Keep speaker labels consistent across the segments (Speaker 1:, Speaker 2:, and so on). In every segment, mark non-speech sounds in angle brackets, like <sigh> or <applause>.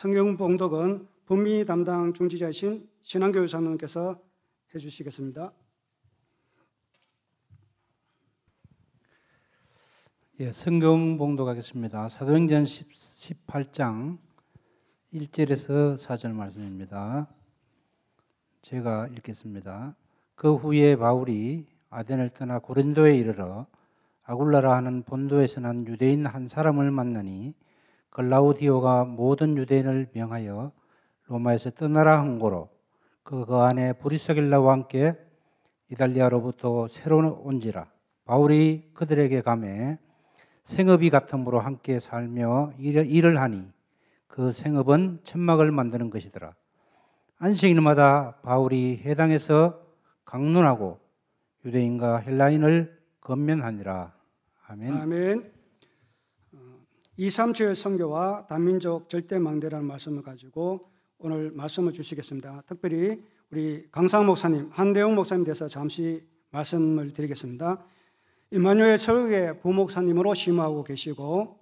Speaker 1: 성경 봉독은 본미 담당 중지자이신 신앙교육사님께서 해주시겠습니다. 예, 성경 봉독하겠습니다. 사도행전 10, 18장 1절에서 4절 말씀입니다. 제가 읽겠습니다. 그 후에 바울이 아덴을 떠나 고린도에 이르러 아굴라라 하는 본도에서 난 유대인 한 사람을 만나니 글라우디오가 모든 유대인을 명하여 로마에서 떠나라 한고로 그, 그 안에 브리스길라와 함께 이달리아로부터 새로 온지라 바울이 그들에게 감해 생업이 같음으로 함께 살며 일을 하니 그 생업은 천막을 만드는 것이더라. 안식일마다 바울이 해당에서 강론하고 유대인과 헬라인을 건면하니라. 아멘. 아멘. 이삼3의 성교와 단민족 절대망대라는 말씀을 가지고 오늘 말씀을 주시겠습니다. 특별히 우리 강상 목사님, 한대웅 목사님 대해서 잠시 말씀을 드리겠습니다. 임마누엘 서울의 부목사님으로 심화하고 계시고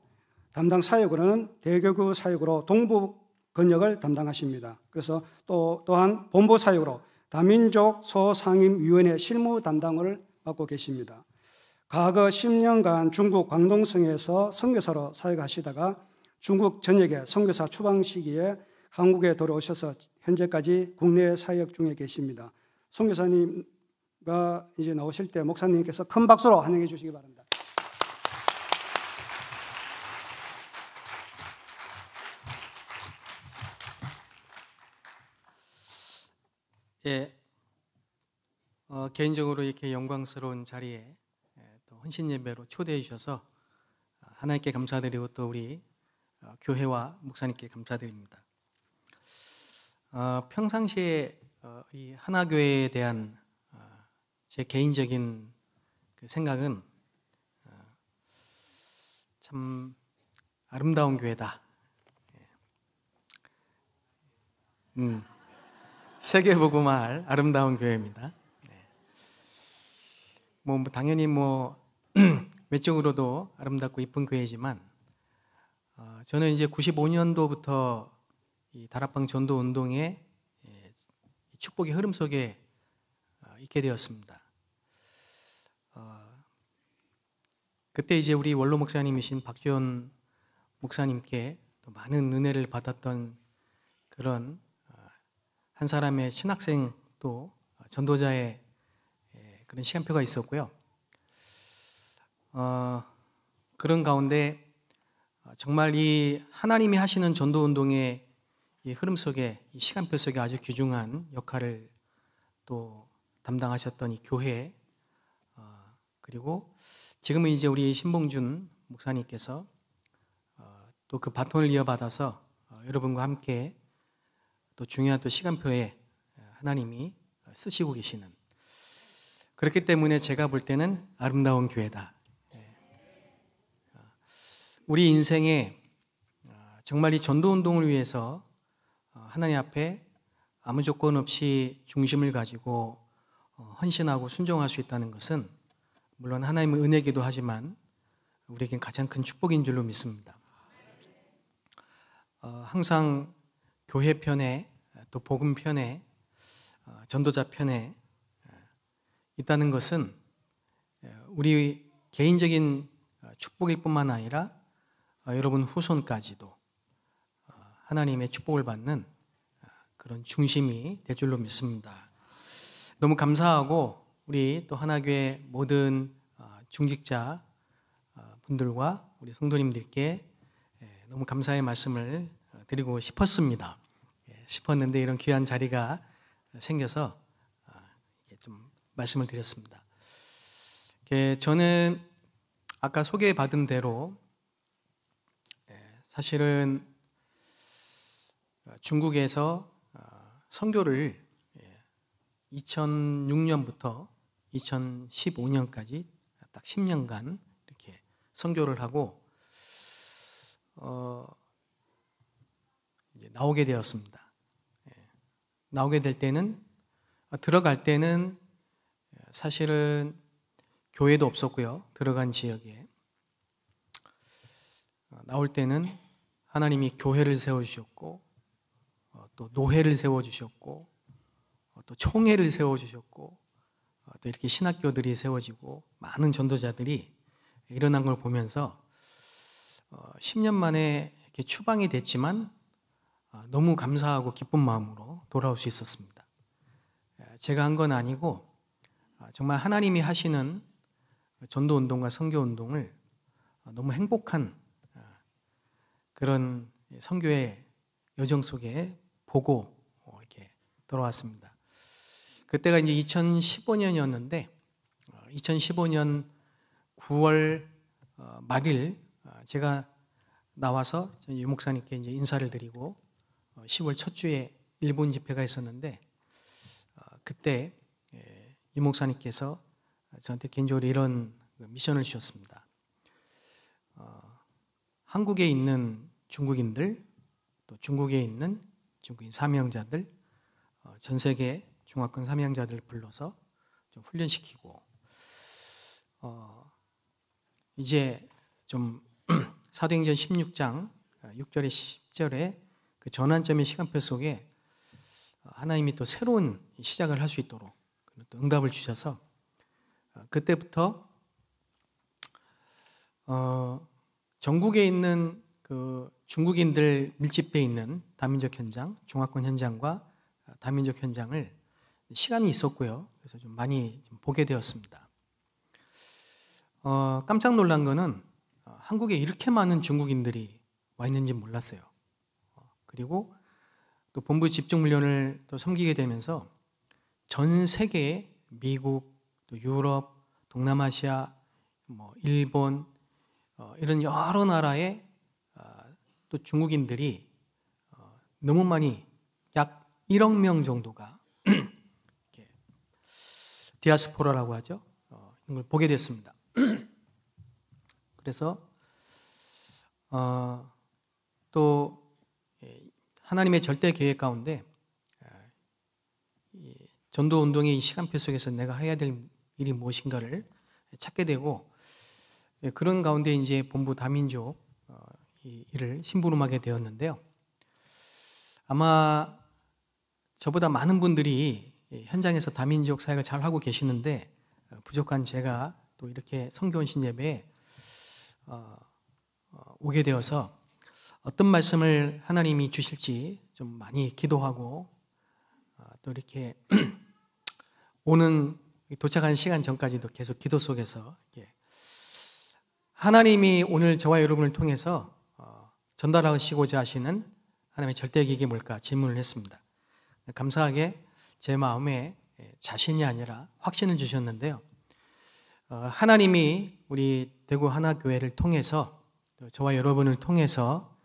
Speaker 1: 담당 사역으로는 대교구 사역으로 동북 권역을 담당하십니다. 그래서 또 또한 본부 사역으로 다민족 소상임위원회 실무 담당을 맡고 계십니다. 과거 10년간 중국 광동성에서 선교사로 사역하시다가 중국 전역에 선교사 추방 시기에 한국에 돌아오셔서 현재까지 국내 사역 중에 계십니다. 선교사님과 이제 나오실 때 목사님께서 큰 박수로 환영해 주시기 바랍니다.
Speaker 2: 예, 어, 개인적으로 이렇게 영광스러운 자리에 헌신 예배로 초대해 주셔서 아, 하나님께 감사드리고 또 우리 어, 교회와 목사님께 감사드립니다. 어, 평상시에 어, 이 하나교회에 대한 제 개인적인 그 생각은 참 아름다운 교회다. 예. 음, 세계보고말 아름다운 교회입니다. 네. 뭐, 뭐 당연히 뭐 <clears throat> 외적으로도 아름답고 이쁜 교회지만 어, 저는 이제 95년도부터 다락방 전도 운동의 예, 축복의 흐름 속에 어, 있게 되었습니다. 어, 그때 이제 우리 원로 목사님이신 박지원 목사님께 많은 은혜를 받았던 그런 어, 한 사람의 신학생 또 전도자의 예, 그런 시간표가 있었고요. 어, 그런 가운데 어, 정말 이 하나님이 하시는 전도 운동의 이 흐름 속에 이 시간표 속에 아주 귀중한 역할을 또 담당하셨던 이 교회 어, 그리고 지금은 이제 우리 신봉준 목사님께서 어, 또 그 바톤을 이어받아서 어, 여러분과 함께 또 중요한 또 시간표에 어, 하나님이 쓰시고 계시는 그렇기 때문에 제가 볼 때는 아름다운 교회다 우리 인생에 아, 정말 이 전도 운동을 위해서 어, 하나님 앞에 아무 조건 없이 중심을 가지고 어, 헌신하고 순종할 수 있다는 것은 물론 하나님의 은혜기도 이 하지만 우리에겐 가장 큰 축복인 줄로 믿습니다. 어, 항상 교회 편에 또 복음 편에 전도자 편에 있다는 것은 우리 개인적인 축복일 뿐만 아니라 아, 여러분 후손까지도 어, 하나님의 축복을 받는 어, 그런 중심이 될 줄로 믿습니다. 너무 감사하고 우리 또 하나교회 모든 어, 중직자 분들과 우리 성도님들께 예, 너무 감사의 말씀을 드리고 싶었습니다. 예, 싶었는데 이런 귀한 자리가 생겨서 좀 말씀을 드렸습니다. 예, 저는 아까 소개받은 대로 사실은 중국에서 어, 선교를 2006년부터 예, 2015년까지 딱 10년간 이렇게 선교를 하고 어 나오게 되었습니다. 예, 나오게 될 때는 어, 들어갈 때는 예, 사실은 교회도 없었고요. 들어간 지역에 어, 나올 때는 하나님이 교회를 세워주셨고 어, 또 노회를 세워주셨고 어, 또 총회를 세워주셨고 어, 또 이렇게 신학교들이 세워지고 많은 전도자들이 일어난 걸 보면서 10년 만에 이렇게 추방이 됐지만 너무 감사하고 기쁜 마음으로 돌아올 수 있었습니다. 제가 한 건 아니고 정말 하나님이 하시는 전도 운동과 성교 운동을 너무 행복한 그런 성교의 여정 속에 보고 어, 이렇게 돌아왔습니다. 그때가 이제 2015년이었는데 2015년 9월 말일 어, 제가 나와서 유목사님께 이제 인사를 드리고 10월 어, 첫 주에 일본 집회가 있었는데 그때 예, 유목사님께서 저한테 개인적으로 이런 그 미션을 주셨습니다. 한국에 있는 중국인들 또 중국에 있는 중국인 사명자들 어, 전 세계 중화권 사명자들 불러서 좀 훈련시키고 어, 이제 좀 <clears throat> 사도행전 16장 6절에 어, 10절에 그 전환점의 시간표 속에 어, 하나님이 또 새로운 시작을 할 수 있도록 또 응답을 주셔서 그때부터 어, 전국에 있는 그 중국인들 밀집돼 있는 다민족 현장, 중화권 현장과 아, 다민족 현장을 시간이 있었고요. 그래서 좀 많이 보게 되었습니다. 어, 깜짝 놀란 거는 어, 한국에 이렇게 많은 중국인들이 와 있는지 몰랐어요. 어, 그리고 또 본부 집중 훈련을 또 섬기게 되면서 전 세계 미국, 또 유럽, 동남아시아, 뭐 일본 어, 이런 여러 나라의 또 중국인들이 어, 너무 많이 약 1억 명 정도가 <clears throat> 디아스포라라고 하죠. 어, 이걸 보게 됐습니다. <clears throat> 그래서 어, 또 예, 하나님의 절대 계획 가운데 아, 전도 운동의 시간표 속에서 내가 해야 될 일이 무엇인가를 찾게 되고 예, 그런 가운데 이제 본부 다민족 일을 심부름하게 되었는데요. 아마 저보다 많은 분들이 현장에서 다민족 사역을 잘 하고 계시는데 어, 부족한 제가 또 이렇게 성교원 신예배에 어, 어, 오게 되어서 어떤 말씀을 하나님이 주실지 좀 많이 기도하고 또 이렇게 <clears throat> 오는 도착한 시간 전까지도 계속 기도 속에서 하나님이 오늘 저와 여러분을 통해서 전달하시고자 하시는 하나님의 절대 계획이 뭘까 질문을 했습니다. 감사하게 제 마음에 자신이 아니라 확신을 주셨는데요. 어, 하나님이 우리 대구 하나교회를 통해서 저와 여러분을 통해서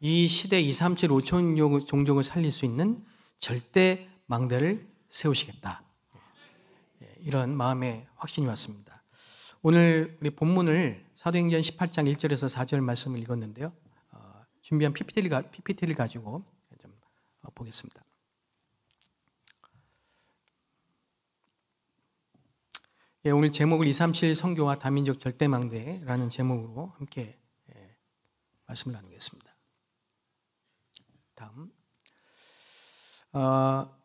Speaker 2: 이 시대 2, 3, 7, 5천 종족을 살릴 수 있는 절대 망대를 세우시겠다. 예, 이런 마음의 확신이 왔습니다. 오늘 우리 본문을 사도행전 18장 1절에서 4절 말씀을 읽었는데요. 준비한 PPT를, PPT를 가지고 좀 어, 보겠습니다. 예, 오늘 제목을 237 성교와 다민족 절대망대라는 제목으로 함께 예, 말씀을 나누겠습니다. 다음. 어,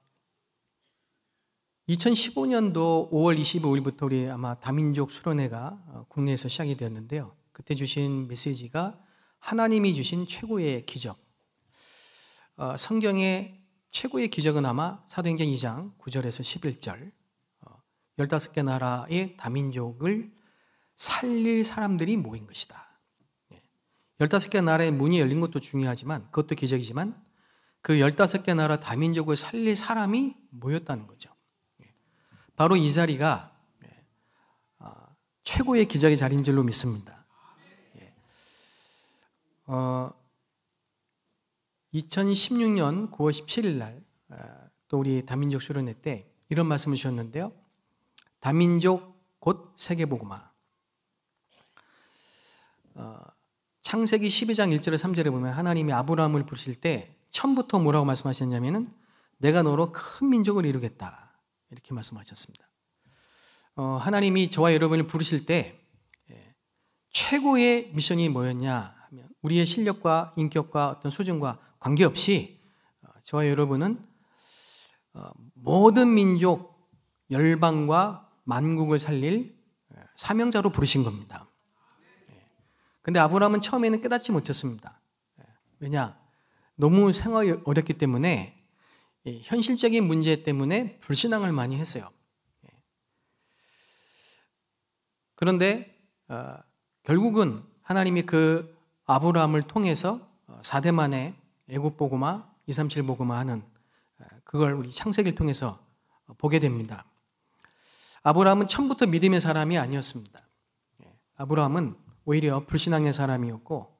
Speaker 2: 2015년도 5월 25일부터 우리 아마 다민족 수련회가 어, 국내에서 시작이 되었는데요. 그때 주신 메시지가 하나님이 주신 최고의 기적. 어, 성경의 최고의 기적은 아마 사도행전 2장 9절에서 11절 어, 15개 나라의 다민족을 살릴 사람들이 모인 것이다. 예. 15개 나라의 문이 열린 것도 중요하지만 그것도 기적이지만 그 15개 나라 다민족을 살릴 사람이 모였다는 거죠. 예. 바로 이 자리가 예. 어, 최고의 기적의 자리인 줄로 믿습니다. 어, 2016년 9월 17일 날, 어, 또 우리 다민족 수련회 때 이런 말씀을 주셨는데요. 다민족 곧 세계보고마. 어, 창세기 12장 1절에 3절에 보면 하나님이 아브라함을 부르실 때 처음부터 뭐라고 말씀하셨냐면은 내가 너로 큰 민족을 이루겠다. 이렇게 말씀하셨습니다. 어, 하나님이 저와 여러분을 부르실 때 예, 최고의 미션이 뭐였냐 우리의 실력과 인격과 어떤 수준과 관계없이 어, 저와 여러분은 어, 모든 민족, 열방과 만국을 살릴 예, 사명자로 부르신 겁니다. 예. 근데 아브라함은 처음에는 깨닫지 못했습니다. 예. 왜냐? 너무 생활이 어렵기 때문에 현실적인 문제 때문에 불신앙을 많이 했어요. 그런데 어, 결국은 하나님이 그 아브라함을 통해서 4대만의 애굽 보고마, 237 보고마 하는 그걸 우리 창세기를 통해서 보게 됩니다. 아브라함은 처음부터 믿음의 사람이 아니었습니다. 예, 아브라함은 오히려 불신앙의 사람이었고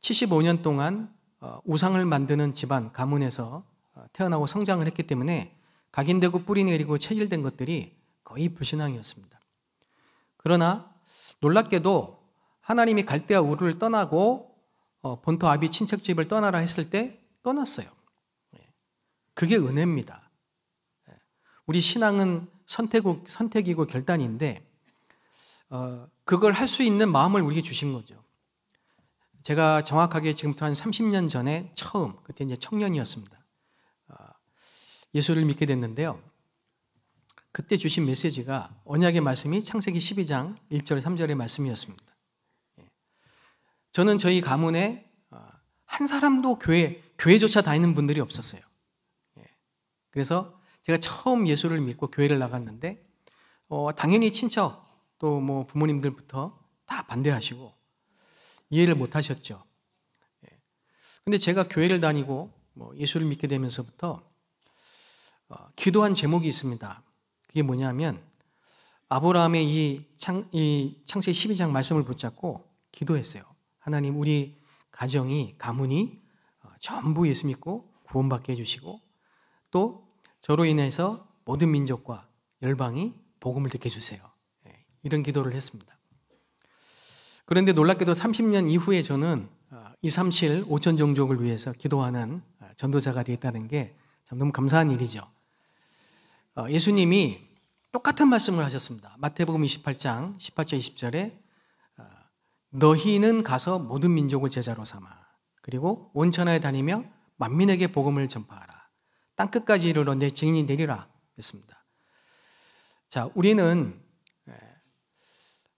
Speaker 2: 75년 동안 어, 우상을 만드는 집안 가문에서 어, 태어나고 성장을 했기 때문에 각인되고 뿌리 내리고 체질된 것들이 거의 불신앙이었습니다. 그러나 놀랍게도 하나님이 갈대와 우르를 떠나고 어, 본토 아비 친척 집을 떠나라 했을 때 떠났어요. 예. 그게 은혜입니다. 예. 우리 신앙은 선택이고, 선택이고 결단인데 어, 그걸 할 수 있는 마음을 우리에게 주신 거죠. 제가 정확하게 지금부터 한 30년 전에 처음 그때 이제 청년이었습니다. 어, 예수를 믿게 됐는데요. 그때 주신 메시지가 언약의 말씀이 창세기 12장 1절 3절의 말씀이었습니다. 저는 저희 가문에 어, 한 사람도 교회, 교회조차 다니는 분들이 없었어요. 예. 그래서 제가 처음 예수를 믿고 교회를 나갔는데, 어, 당연히 친척, 또 뭐 부모님들부터 다 반대하시고, 이해를 못 하셨죠. 예. 근데 제가 교회를 다니고 뭐 예수를 믿게 되면서부터 어, 기도한 제목이 있습니다. 그게 뭐냐면, 아브라함의 이, 창, 이 창세 12장 말씀을 붙잡고 기도했어요. 하나님 우리 가정이 가문이 어, 전부 예수 믿고 구원받게 해주시고 또 저로 인해서 모든 민족과 열방이 복음을 듣게 해주세요. 예, 이런 기도를 했습니다. 그런데 놀랍게도 30년 이후에 저는 237 어, 5천 종족을 위해서 기도하는 어, 전도자가 되었다는 게 참 너무 감사한 일이죠. 예수님이 똑같은 말씀을 하셨습니다. 마태복음 28장 18절 20절에 너희는 가서 모든 민족을 제자로 삼아 그리고 온천하에 다니며 만민에게 복음을 전파하라. 땅 끝까지 이르러 내 증인이 되리라 했습니다. 자, 우리는 예,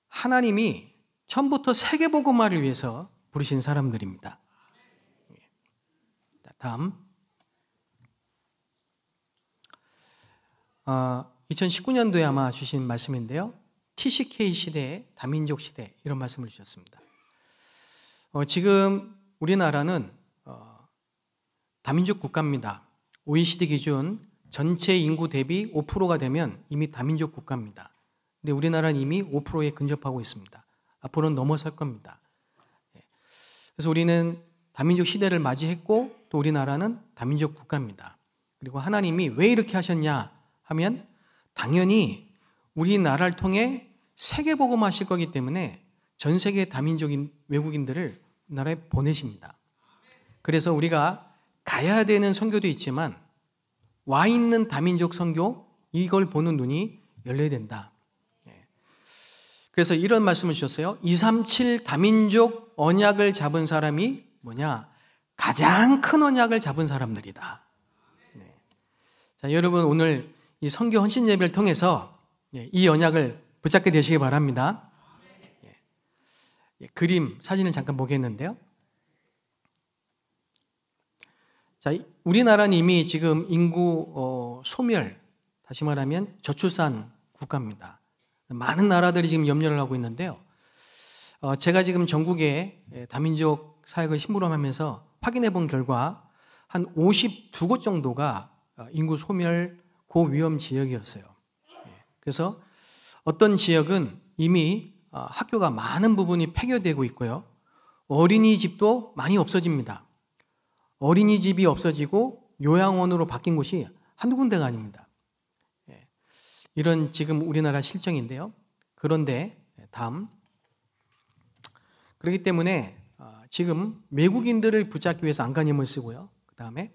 Speaker 2: 하나님이 처음부터 세계 복음화를 위해서 부르신 사람들입니다. 예. 다음. 어, 2019년도에 아마 주신 말씀인데요. TCK 시대, 다민족 시대 이런 말씀을 주셨습니다. 어, 지금 우리나라는 어, 다민족 국가입니다. OECD 기준 전체 인구 대비 5%가 되면 이미 다민족 국가입니다. 근데 우리나라는 이미 5%에 근접하고 있습니다. 앞으로는 넘어설 겁니다. 예. 그래서 우리는 다민족 시대를 맞이했고 또 우리나라는 다민족 국가입니다. 그리고 하나님이 왜 이렇게 하셨냐 하면 당연히 우리나라를 통해 세계 보고마실 거기 때문에 전 세계 다민족인 외국인들을 나라에 보내십니다. 그래서 우리가 가야 되는 선교도 있지만 와 있는 다민족 선교 이걸 보는 눈이 열려야 된다. 예. 그래서 이런 말씀을 주셨어요. 237 다민족 언약을 잡은 사람이 뭐냐? 가장 큰 언약을 잡은 사람들이다. 네. 자, 여러분 오늘 이 성교 헌신 예배를 통해서 예, 이 언약을 붙잡게 되시기 바랍니다. 예. 예, 그림, 사진을 잠깐 보겠는데요. 자, 우리나라는 이미 지금 인구 어, 소멸, 다시 말하면 저출산 국가입니다. 많은 나라들이 지금 염려를 하고 있는데요. 어, 제가 지금 전국에 예, 다민족 사역을 심부름하면서 확인해 본 결과 한 52곳 정도가 어, 인구 소멸 고위험 지역이었어요. 예, 그래서 어떤 지역은 이미 어, 학교가 많은 부분이 폐교되고 있고요. 어린이집도 많이 없어집니다. 어린이집이 없어지고 요양원으로 바뀐 곳이 한두 군데가 아닙니다. 예. 이런 지금 우리나라 실정인데요. 그런데 예, 다음. 그렇기 때문에 어, 지금 외국인들을 붙잡기 위해서 안간힘을 쓰고요. 그 다음에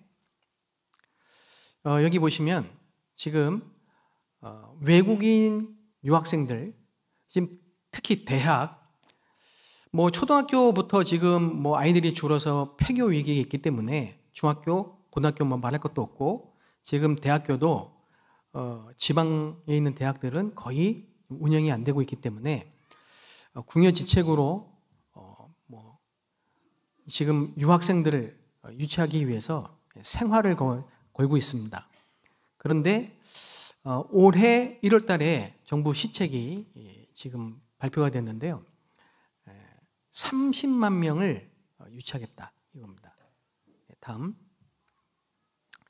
Speaker 2: 어, 여기 보시면 지금 외국인 유학생들, 지금 특히 대학, 뭐 초등학교부터 지금 뭐 아이들이 줄어서 폐교 위기에 있기 때문에 중학교, 고등학교 만 뭐 말할 것도 없고 지금 대학교도 어, 지방에 있는 대학들은 거의 운영이 안 되고 있기 때문에 어, 궁여지책으로 어, 뭐 지금 유학생들을 어, 유치하기 위해서 생활을 걸, 걸고 있습니다. 그런데 어, 올해 1월 달에 정부 시책이 예, 지금 발표가 됐는데요. 30만 예, 명을 어, 유치하겠다 이겁니다. 예, 다음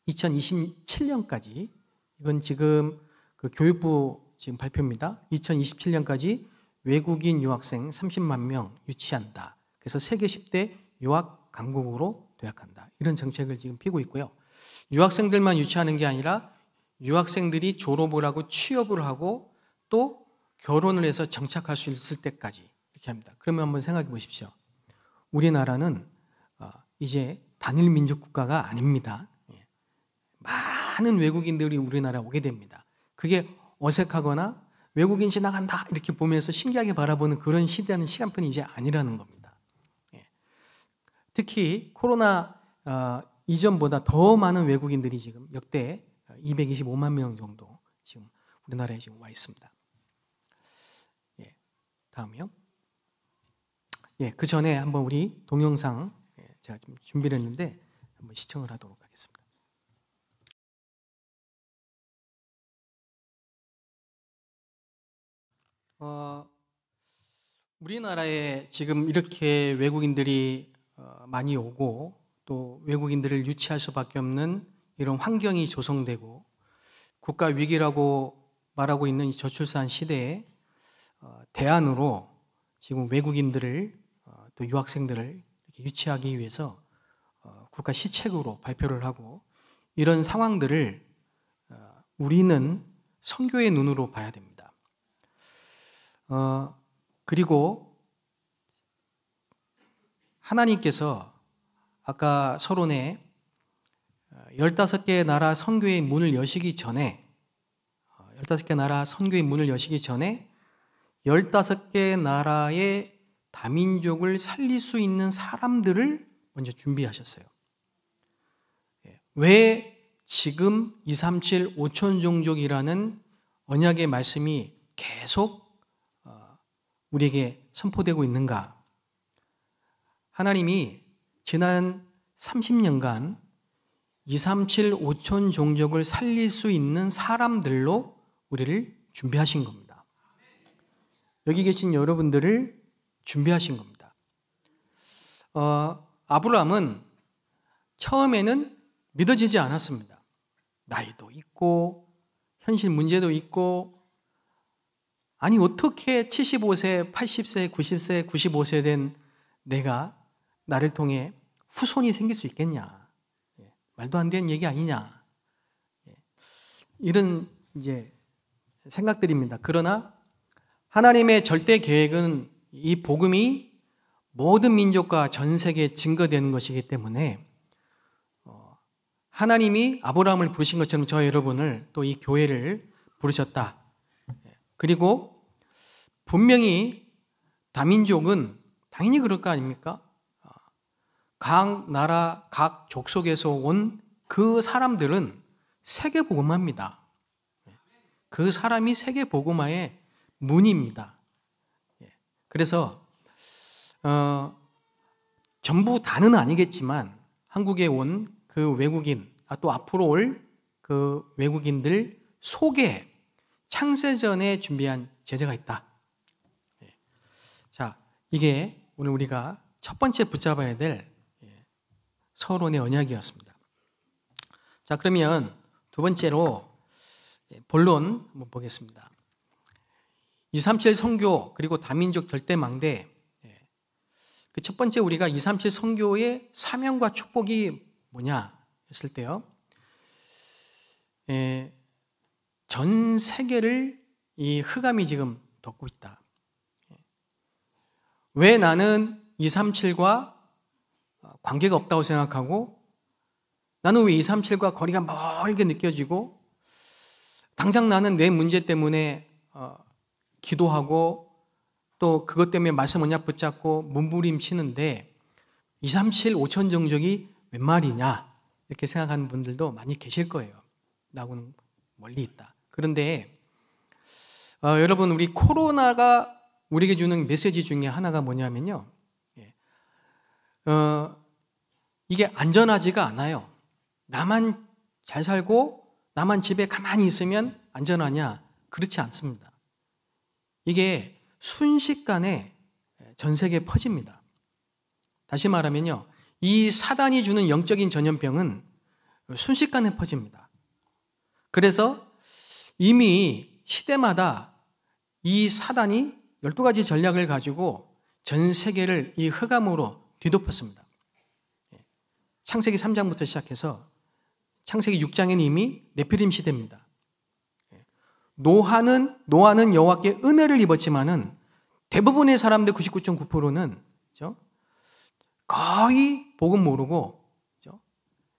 Speaker 2: 2027년까지 이건 지금 그 교육부 지금 발표입니다. 2027년까지 외국인 유학생 30만 명 유치한다. 그래서 세계 10대 유학 강국으로 도약한다. 이런 정책을 지금 피고 있고요. 유학생들만 유치하는 게 아니라 유학생들이 졸업을 하고 취업을 하고 또 결혼을 해서 정착할 수 있을 때까지 이렇게 합니다. 그러면 한번 생각해 보십시오. 우리나라는 어, 이제 단일 민족 국가가 아닙니다. 예. 많은 외국인들이 우리나라 오게 됩니다. 그게 어색하거나 외국인 지나간다 이렇게 보면서 신기하게 바라보는 그런 시대는 시간표는 이제 아니라는 겁니다. 예. 특히 코로나 어, 이전보다 더 많은 외국인들이 지금 역대 225만 명 정도 지금 우리나라에 지금 와 있습니다. 예, 다음이요. 예, 그 전에 한번 우리 동영상 예, 제가 좀 준비를 했는데 한번 시청을 하도록 하겠습니다. 어, 우리나라에 지금 이렇게 외국인들이 어, 많이 오고 또 외국인들을 유치할 수밖에 없는 이런 환경이 조성되고 국가 위기라고 말하고 있는 저출산 시대에 어, 대안으로 지금 외국인들을 어, 또 유학생들을 유치하기 위해서 어, 국가 시책으로 발표를 하고 이런 상황들을 우리는 선교의 눈으로 봐야 됩니다. 어, 그리고 하나님께서 아까 서론에 15개의 나라 선교의 문을 여시기 전에 15개 나라 선교의 문을 여시기 전에 15개 의 나라의 다민족을 살릴 수 있는 사람들을 먼저 준비하셨어요. 예, 왜 지금 237 5천 종족이라는 언약의 말씀이 계속 어, 우리에게 선포되고 있는가? 하나님이 지난 30년간 237 5천 종족을 살릴 수 있는 사람들로 우리를 준비하신 겁니다. 여기 계신 여러분들을 준비하신 겁니다. 어, 아브라함은 처음에는 믿어지지 않았습니다. 나이도 있고 현실 문제도 있고 아니 어떻게 75세, 80세, 90세, 95세 된 내가 나를 통해 후손이 생길 수 있겠냐. 말도 안 되는 얘기 아니냐. 예. 이런 이제 생각들입니다. 그러나 하나님의 절대 계획은 이 복음이 모든 민족과 전 세계에 증거되는 것이기 때문에 어, 하나님이 아브라함을 부르신 것처럼 저 여러분을 또 이 교회를 부르셨다. 예. 그리고 분명히 다민족은 당연히 그럴 거 아닙니까? 각 나라, 각 족속에서 온 그 사람들은 세계 복음화입니다. 그 사람이 세계 복음화의 문입니다. 예. 그래서 어, 전부 다는 아니겠지만 한국에 온 그 외국인, 아, 또 앞으로 올 그 외국인들 속에 창세전에 준비한 제재가 있다. 예. 자, 이게 오늘 우리가 첫 번째 붙잡아야 될 서론의 언약이었습니다. 자, 그러면 두 번째로 본론 한번 보겠습니다. 237 선교 그리고 다민족 결대망대 예. 그첫 번째 우리가 237 선교의 사명과 축복이 뭐냐 했을 때요. 예, 전 세계를 이 흑암이 지금 돕고 있다. 예. 왜 나는 237과 관계가 없다고 생각하고 나는 왜 237과 거리가 멀게 느껴지고 당장 나는 내 문제 때문에 어, 기도하고 또 그것 때문에 말씀 언약 붙잡고 몸부림치는데 237, 5천 정적이 웬 말이냐 이렇게 생각하는 분들도 많이 계실 거예요. 나고는 멀리 있다. 그런데 어, 여러분 우리 코로나가 우리에게 주는 메시지 중에 하나가 뭐냐면요. 예. 어, 이게 안전하지가 않아요. 나만 잘 살고 나만 집에 가만히 있으면 안전하냐? 그렇지 않습니다. 이게 순식간에 전 세계에 퍼집니다. 다시 말하면요. 이 사단이 주는 영적인 전염병은 순식간에 퍼집니다. 그래서 이미 시대마다 이 사단이 12가지 전략을 가지고 전 세계를 이 흑암으로 뒤덮었습니다. 창세기 3장부터 시작해서 창세기 6장에는 이미 네피림 시대입니다. 노아는 노아는 여호와께 은혜를 입었지만은 대부분의 사람들 99.9%는 거의 복음 모르고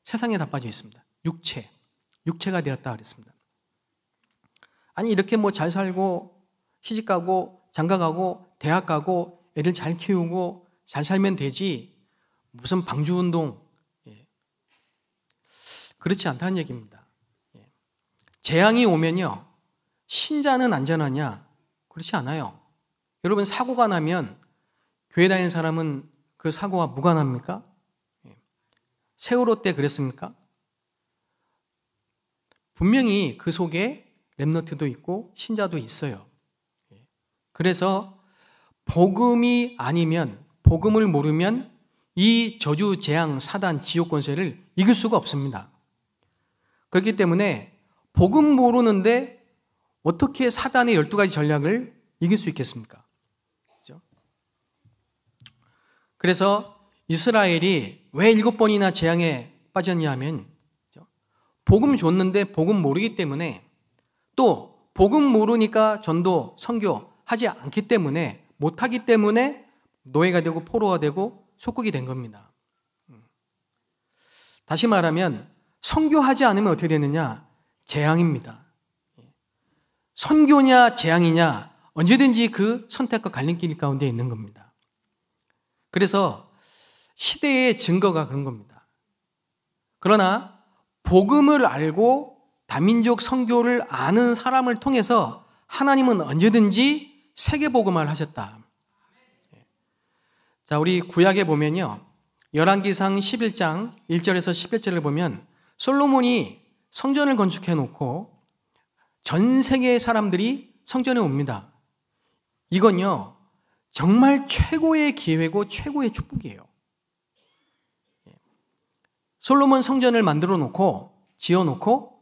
Speaker 2: 세상에 다 빠져 있습니다. 육체, 육체가 되었다 그랬습니다. 아니 이렇게 뭐 잘 살고 시집 가고 장가 가고 대학 가고 애들 잘 키우고 잘 살면 되지 무슨 방주 운동 그렇지 않다는 얘기입니다. 예. 재앙이 오면요. 신자는 안전하냐? 그렇지 않아요. 여러분 사고가 나면 교회 다니는 사람은 그 사고와 무관합니까? 예. 세월호 때 그랬습니까? 분명히 그 속에 랩너트도 있고 신자도 있어요. 예. 그래서 복음이 아니면 복음을 모르면 이 저주 재앙 사단 지옥 권세를 이길 수가 없습니다. 그렇기 때문에 복음 모르는데 어떻게 사단의 12가지 전략을 이길 수 있겠습니까? 그렇죠? 그래서 이스라엘이 왜 일곱 번이나 재앙에 빠졌냐 하면 복음 줬는데 복음 모르기 때문에 또 복음 모르니까 전도, 선교 하지 않기 때문에 못하기 때문에 노예가 되고 포로가 되고 속국이 된 겁니다. 음. 다시 말하면 선교하지 않으면 어떻게 되느냐? 재앙입니다. 선교냐 재앙이냐 언제든지 그 선택과 갈림길 가운데 있는 겁니다. 그래서 시대의 증거가 그런 겁니다. 그러나 복음을 알고 다민족 선교를 아는 사람을 통해서 하나님은 언제든지 세계 복음을 하셨다. 자, 우리 구약에 보면요. 열왕기상 11장 1절에서 11절을 보면 솔로몬이 성전을 건축해 놓고 전 세계 사람들이 성전에 옵니다. 이건요, 정말 최고의 기회고 최고의 축복이에요. 예. 솔로몬 성전을 만들어 놓고, 지어 놓고,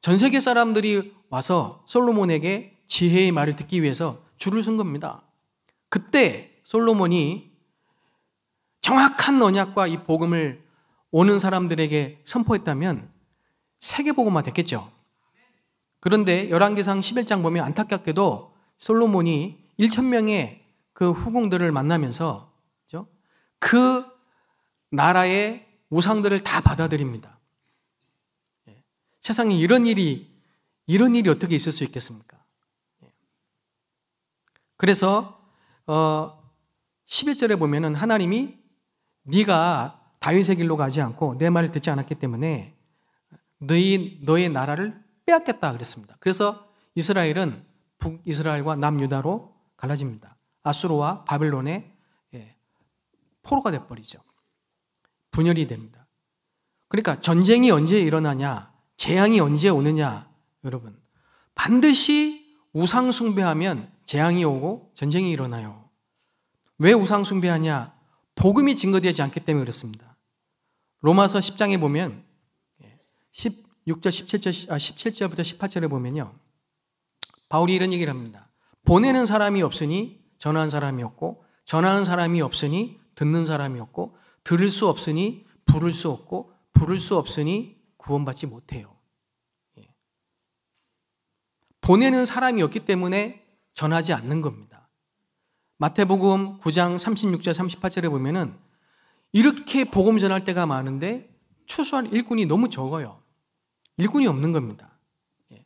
Speaker 2: 전 세계 사람들이 와서 솔로몬에게 지혜의 말을 듣기 위해서 줄을 쓴 겁니다. 그때 솔로몬이 정확한 언약과 이 복음을 오는 사람들에게 선포했다면 세계보고만 됐겠죠. 그런데 열왕기상 11장 보면 안타깝게도 솔로몬이 1천 명의 그 후궁들을 만나면서 그 나라의 우상들을 다 받아들입니다. 예. 세상에 이런 일이 이런 일이 어떻게 있을 수 있겠습니까? 예. 그래서 어 11절에 보면은 하나님이 네가 다윗의 길로 가지 않고 내 말을 듣지 않았기 때문에 너희 너의 나라를 빼앗겠다 그랬습니다. 그래서 이스라엘은 북이스라엘과 남유다로 갈라집니다. 아수로와 바빌론의 예, 포로가 돼버리죠. 분열이 됩니다. 그러니까 전쟁이 언제 일어나냐, 재앙이 언제 오느냐, 여러분. 반드시 우상숭배하면 재앙이 오고 전쟁이 일어나요. 왜 우상숭배하냐? 복음이 증거되지 않기 때문에 그렇습니다. 로마서 10장에 보면 16절, 예, 17절, 17절부터 아, 18절에 보면요. 바울이 이런 얘기를 합니다. 보내는 사람이 없으니 전하는 사람이 없고 전하는 사람이 없으니 듣는 사람이 없고 들을 수 없으니 부를 수 없고 부를 수 없으니 구원받지 못해요. 예. 보내는 사람이 없기 때문에 전하지 않는 겁니다. 마태복음 9장 36절 38절에 보면은 이렇게 복음 전할 때가 많은데 추수한 일꾼이 너무 적어요. 일꾼이 없는 겁니다. 예.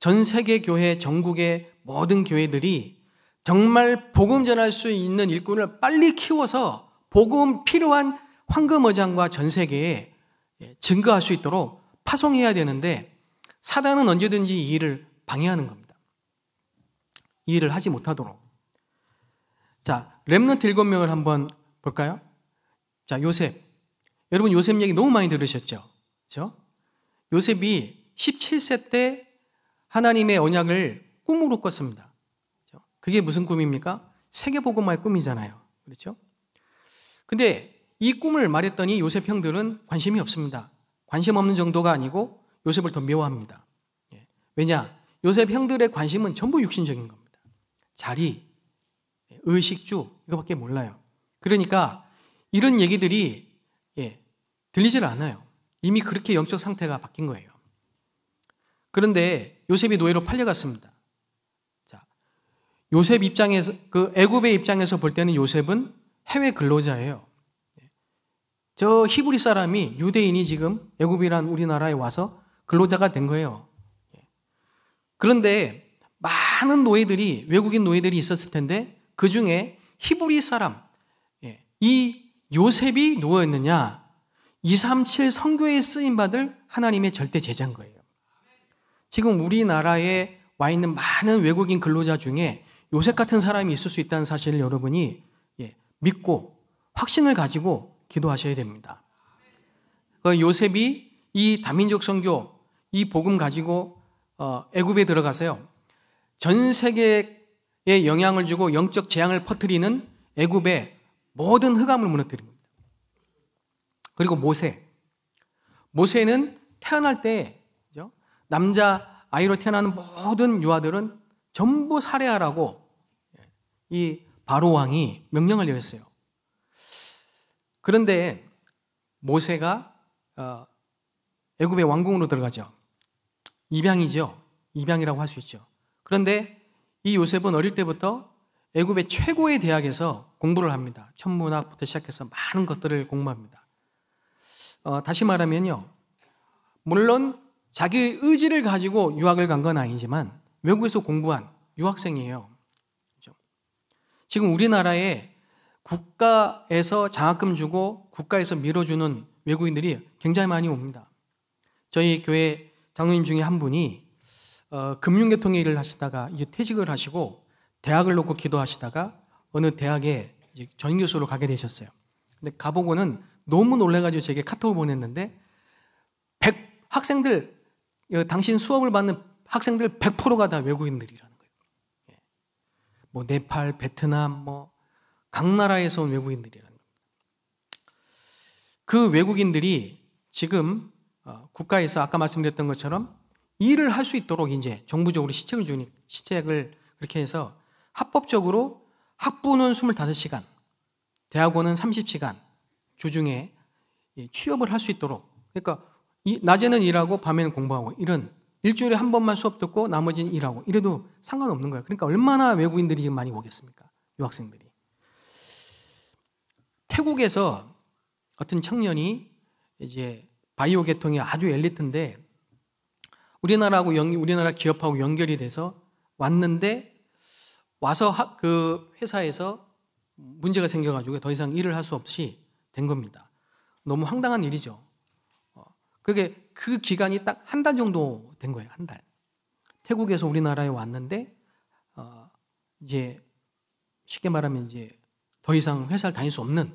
Speaker 2: 전 세계 교회, 전국의 모든 교회들이 정말 복음 전할 수 있는 일꾼을 빨리 키워서 복음 필요한 황금어장과 전 세계에 예, 증거할 수 있도록 파송해야 되는데 사단은 언제든지 이 일을 방해하는 겁니다. 이 일을 하지 못하도록. 자, 렘넌트 7명을 한번 볼까요? 자, 요셉. 여러분 요셉 얘기 너무 많이 들으셨죠? 그죠 요셉이 17세 때 하나님의 언약을 꿈으로 꿨습니다. 그게 무슨 꿈입니까? 세계복음화의 꿈이잖아요. 그렇죠? 근데 이 꿈을 말했더니 요셉 형들은 관심이 없습니다. 관심 없는 정도가 아니고 요셉을 더 미워합니다. 예. 왜냐? 요셉 형들의 관심은 전부 육신적인 겁니다. 자리, 예, 의식주, 이거밖에 몰라요. 그러니까 이런 얘기들이 예, 들리질 않아요. 이미 그렇게 영적 상태가 바뀐 거예요. 그런데 요셉이 노예로 팔려갔습니다. 자, 요셉 입장에서 그 애굽의 입장에서 볼 때는 요셉은 해외 근로자예요. 예. 저 히브리 사람이 유대인이 지금 애굽이란 우리나라에 와서 근로자가 된 거예요. 예. 그런데 많은 노예들이 외국인 노예들이 있었을 텐데 그 중에 히브리 사람 예, 이 요셉이 누구였느냐? 237 성교에 쓰임받을 하나님의 절대 제자인 거예요. 지금 우리나라에 와 있는 많은 외국인 근로자 중에 요셉 같은 사람이 있을 수 있다는 사실을 여러분이 예, 믿고 확신을 가지고 기도하셔야 됩니다. 그 요셉이 이 다민족 선교 이 복음 가지고 어, 애굽에 들어가서요. 전 세계에 영향을 주고 영적 재앙을 퍼뜨리는 애굽에 모든 흑암을 무너뜨린 겁니다. 그리고 모세. 모세는 태어날 때 그죠? 남자 아이로 태어나는 모든 유아들은 전부 살해하라고 예, 이 바로 왕이 명령을 내렸어요. 그런데 모세가 어, 애굽의 왕궁으로 들어가죠. 입양이죠. 입양이라고 할 수 있죠. 그런데 이 요셉은 어릴 때부터 애굽의 최고의 대학에서 공부를 합니다. 천문학부터 시작해서 많은 것들을 공부합니다. 어, 다시 말하면요. 물론 자기 의지를 가지고 유학을 간 건 아니지만 외국에서 공부한 유학생이에요. 그렇죠? 지금 우리나라에 국가에서 장학금 주고 국가에서 밀어주는 외국인들이 굉장히 많이 옵니다. 저희 교회 장로님 중에 한 분이 어, 금융계통의 일을 하시다가 이제 퇴직을 하시고 대학을 놓고 기도하시다가 어느 대학에 전 교수로 가게 되셨어요. 근데 가보고는 너무 놀래가지고 제게 카톡을 보냈는데 100 학생들 당신 수업을 받는 학생들 100%가 다 외국인들이라는 거예요. 예. 뭐 네팔, 베트남, 뭐 각 나라에서 온 외국인들이라는 겁니다. 그 외국인들이 지금 어, 국가에서 아까 말씀드렸던 것처럼 일을 할 수 있도록 이제 정부적으로 시책을 주니 시책을 그렇게 해서 합법적으로 학부는 25시간, 대학원은 30시간 주중에 예, 취업을 할 수 있도록 그러니까 낮에는 일하고 밤에는 공부하고 이런 일주일에 한 번만 수업 듣고 나머지는 일하고 이래도 상관없는 거예요. 그러니까 얼마나 외국인들이 지금 많이 오겠습니까? 유학생들이. 태국에서 어떤 청년이 이제 바이오 계통이 아주 엘리트인데 우리나라하고 연, 우리나라 기업하고 연결이 돼서 왔는데 와서 하, 그 회사에서 문제가 생겨가지고 더 이상 일을 할 수 없이 된 겁니다. 너무 황당한 일이죠. 어, 그게 그 기간이 딱 한 달 정도 된 거예요. 한 달. 태국에서 우리나라에 왔는데 어, 이제 쉽게 말하면 이제 더 이상 회사를 다닐 수 없는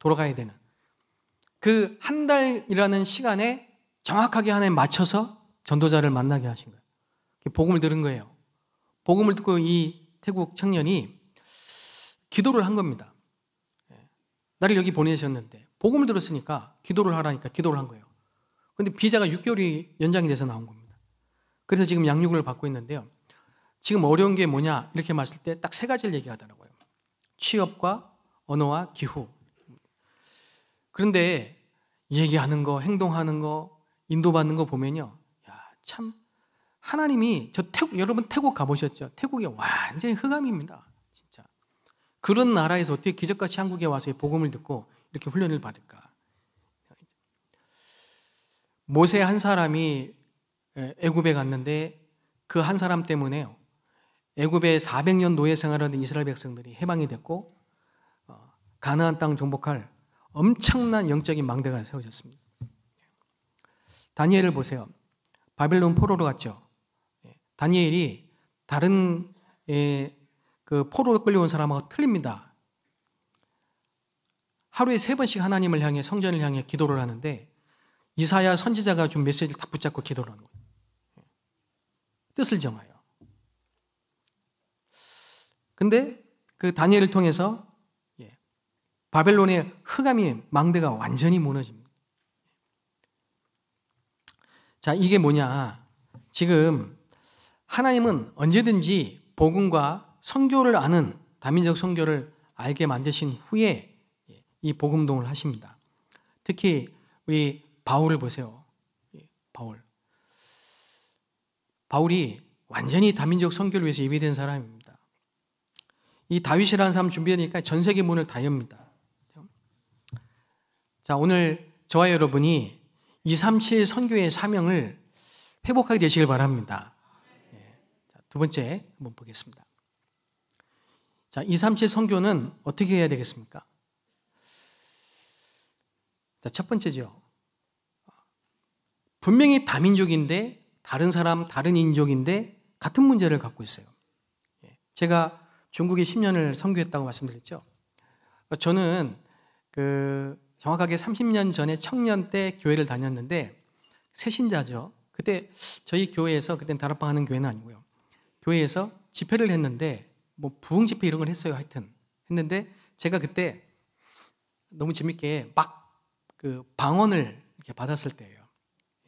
Speaker 2: 돌아가야 되는 그 한 달이라는 시간에 정확하게 하나에 맞춰서 전도자를 만나게 하신 거예요. 복음을 들은 거예요. 복음을 듣고 이 태국 청년이 기도를 한 겁니다. 예. 나를 여기 보내셨는데 복음을 들었으니까 기도를 하라니까 기도를 한 거예요. 근데 비자가 6개월이 연장이 돼서 나온 겁니다. 그래서 지금 양육을 받고 있는데요. 지금 어려운 게 뭐냐 이렇게 봤을 때 딱 세 가지를 얘기하더라고요. 취업과 언어와 기후. 그런데 얘기하는 거, 행동하는 거, 인도받는 거 보면요. 야, 참 하나님이 저 태국 여러분 태국 가보셨죠? 태국이 완전히 흑암입니다. 진짜 그런 나라에서 어떻게 기적같이 한국에 와서 복음을 듣고 이렇게 훈련을 받을까? 모세 한 사람이 애굽에 갔는데 그 한 사람 때문에 애굽에 400년 노예 생활하던 이스라엘 백성들이 해방이 됐고 어, 가나안 땅 정복할 엄청난 영적인 망대가 세워졌습니다. 다니엘을 보세요. 바빌론 포로로 갔죠. 다니엘이 다른 예, 그 포로 로 끌려온 사람하고 틀립니다. 하루에 세 번씩 하나님을 향해 성전을 향해 기도를 하는데 이사야 선지자가 준 메시지를 딱 붙잡고 기도를 하는 거예요. 예. 뜻을 정하여. 근데 그 다니엘을 통해서 예, 바벨론의 흑암이 망대가 완전히 무너집니다. 예. 자, 이게 뭐냐? 지금 하나님은 언제든지 복음과 성교를 아는 다민족 성교를 알게 만드신 후에 이 복음동을 하십니다. 특히 우리 바울을 보세요. 예, 바울. 바울이 완전히 다민족 성교를 위해서 예비된 사람입니다. 이 다윗이라는 사람 준비하니까 전 세계 문을 다 엽니다. 자, 오늘 저와 여러분이 237 선교의 사명을 회복하게 되시길 바랍니다. 두 번째 한번 보겠습니다. 자, 2, 3, 7 성교는 어떻게 해야 되겠습니까? 자, 첫 번째죠. 분명히 다민족인데 다른 사람, 다른 인종인데 같은 문제를 갖고 있어요. 예, 제가 중국에 10년을 선교했다고 말씀드렸죠. 저는 그 정확하게 30년 전에 청년 때 교회를 다녔는데 새신자죠. 그때 저희 교회에서 그땐 다락방 하는 교회는 아니고요. 교회에서 집회를 했는데 뭐 부흥 집회 이런 걸 했어요 하여튼 했는데 제가 그때 너무 재밌게 막 그 방언을 이렇게 받았을 때예요.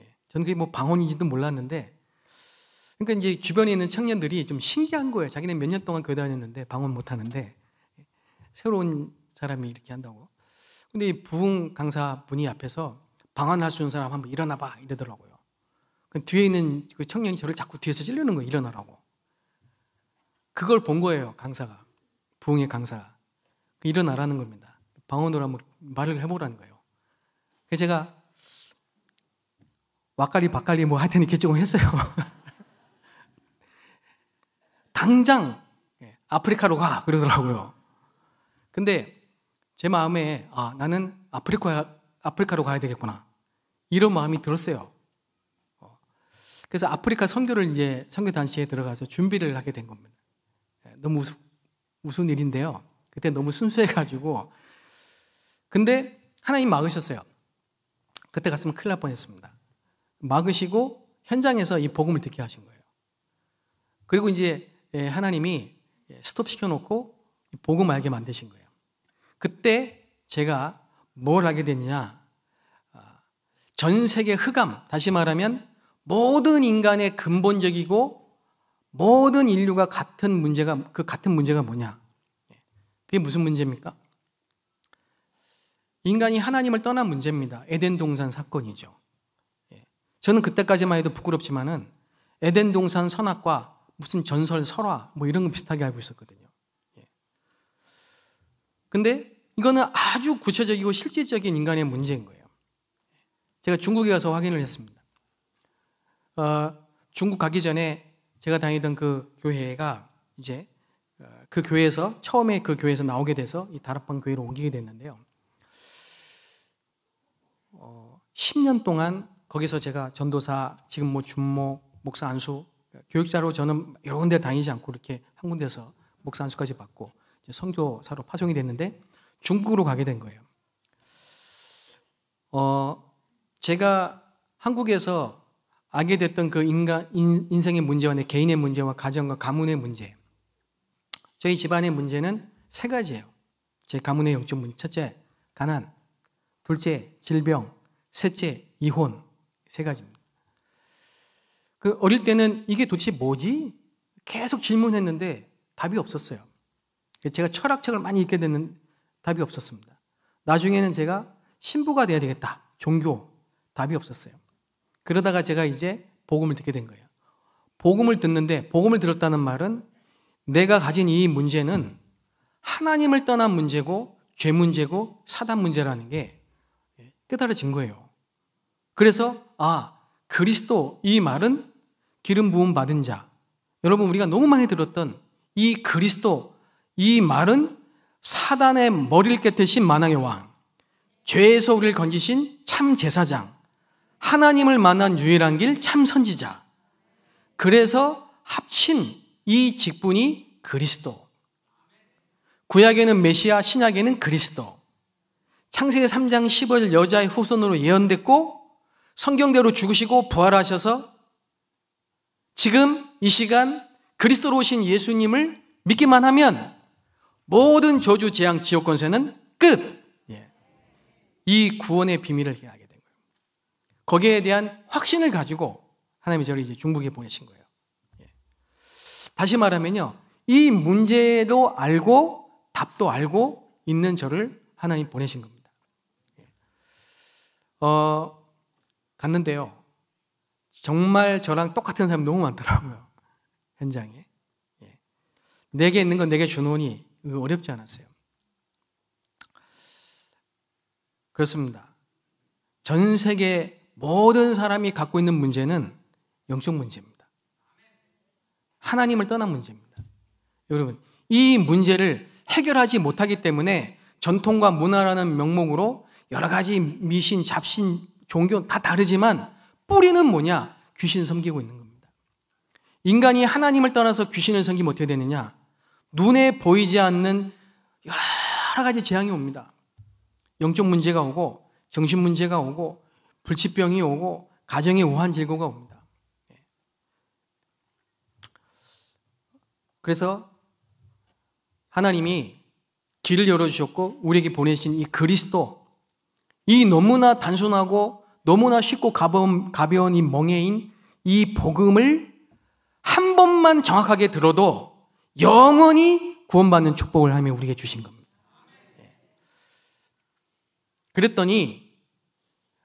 Speaker 2: 예. 저는 그게 뭐 방언인지도 몰랐는데 그러니까 이제 주변에 있는 청년들이 좀 신기한 거예요. 자기는몇 년 동안 교회 다녔는데 방언 못 하는데 새로운 사람이 이렇게 한다고. 근데 이 부흥 강사 분이 앞에서 방언할 수 있는 사람 한번 일어나 봐 이러더라고요. 그 뒤에 있는 그 청년이 저를 자꾸 뒤에서 찔르는 거예요. 일어나라고. 그걸 본 거예요, 강사가. 부흥의 강사. 가 일어나라는 겁니다. 방언으로 한번 말을 해보라는 거예요. 그래서 제가 와까리 바까리 뭐 하여튼 이렇게 조금 했어요. <laughs> 당장 예, 아프리카로 가 그러더라고요. 근데 제 마음에 아 나는 아프리카 아프리카로 가야 되겠구나 이런 마음이 들었어요. 어. 그래서 아프리카 선교를 이제 선교 단시에 들어가서 준비를 하게 된 겁니다. 너무 우스, 우스운 일인데요. 그때 너무 순수해가지고. 근데 하나님 막으셨어요. 그때 갔으면 큰일 날 뻔했습니다. 막으시고 현장에서 이 복음을 듣게 하신 거예요. 그리고 이제 예, 하나님이 스톱시켜 놓고 복음 알게 만드신 거예요. 그때 제가 뭘 하게 됐냐. 아, 전 세계 흑암, 다시 말하면 모든 인간의 근본적이고 모든 인류가 같은 문제가 그 같은 문제가 뭐냐? 그게 무슨 문제입니까? 인간이 하나님을 떠난 문제입니다. 에덴 동산 사건이죠. 예. 저는 그때까지만 해도 부끄럽지만은 에덴 동산 선악과 무슨 전설 설화 뭐 이런 거 비슷하게 알고 있었거든요. 예. 근데 이거는 아주 구체적이고 실질적인 인간의 문제인 거예요. 제가 중국에 가서 확인을 했습니다. 어, 중국 가기 전에 제가 다니던 그 교회가 이제 어, 그 교회에서 처음에 그 교회에서 나오게 돼서 이 다락방 교회로 옮기게 됐는데요. 어, 10년 동안 거기서 제가 전도사 지금 뭐 준모 목사 안수 교육자로 저는 여러 군데 다니지 않고 이렇게 한 군데서 목사 안수까지 받고 성교사로 파송이 됐는데 중국으로 가게 된 거예요. 어, 제가 한국에서 알게 됐던 그 인간, 인, 생의 문제와 내 개인의 문제와 가정과 가문의 문제. 저희 집안의 문제는 세 가지예요. 제 가문의 영적 문제. 첫째, 가난. 둘째, 질병. 셋째, 이혼. 세 가지입니다. 그 어릴 때는 이게 도대체 뭐지? 계속 질문했는데 답이 없었어요. 제가 철학책을 많이 읽게 되는 답이 없었습니다. 나중에는 제가 신부가 돼야 되겠다. 종교. 답이 없었어요. 그러다가 제가 이제 복음을 듣게 된 거예요. 복음을 듣는데 복음을 들었다는 말은 내가 가진 이 문제는 하나님을 떠난 문제고 죄 문제고 사단 문제라는 게 깨달아진 거예요. 그래서 아 그리스도 이 말은 기름 부음 받은 자 여러분 우리가 너무 많이 들었던 이 그리스도 이 말은 사단의 머리를 깨뜨신 만왕의 왕 죄에서 우리를 건지신 참 제사장 하나님을 만난 유일한 길 참 선지자. 그래서 합친 이 직분이 그리스도. 구약에는 메시아, 신약에는 그리스도. 창세기 3장 15절 여자의 후손으로 예언됐고 성경대로 죽으시고 부활하셔서 지금 이 시간 그리스도로 오신 예수님을 믿기만 하면 모든 저주, 재앙, 지옥 권세는 끝! 예. 이 구원의 비밀을 이야기 거기에 대한 확신을 가지고 하나님이 저를 이제 중국에 보내신 거예요. 예. 다시 말하면요. 이 문제도 알고 답도 알고 있는 저를 하나님 보내신 겁니다. 예. 어, 갔는데요. 정말 저랑 똑같은 사람이 너무 많더라고요. <laughs> 현장에. 예. 내게 있는 건 내게 주노니 어렵지 않았어요. 그렇습니다. 전 세계 모든 사람이 갖고 있는 문제는 영적 문제입니다. 하나님을 떠난 문제입니다. 여러분, 이 문제를 해결하지 못하기 때문에 전통과 문화라는 명목으로 여러 가지 미신, 잡신, 종교 다 다르지만 뿌리는 뭐냐? 귀신 섬기고 있는 겁니다. 인간이 하나님을 떠나서 귀신을 섬기면 어떻게 되느냐? 눈에 보이지 않는 여러 가지 재앙이 옵니다. 영적 문제가 오고, 정신 문제가 오고, 불치병이 오고 가정에 우한질고가 옵니다. 예. 그래서 하나님이 길을 열어주셨고 우리에게 보내신 이 그리스도 이 너무나 단순하고 너무나 쉽고 가벼운, 가벼운 이 멍해인 이 복음을 한 번만 정확하게 들어도 영원히 구원받는 축복을 하며 우리에게 주신 겁니다. 예. 그랬더니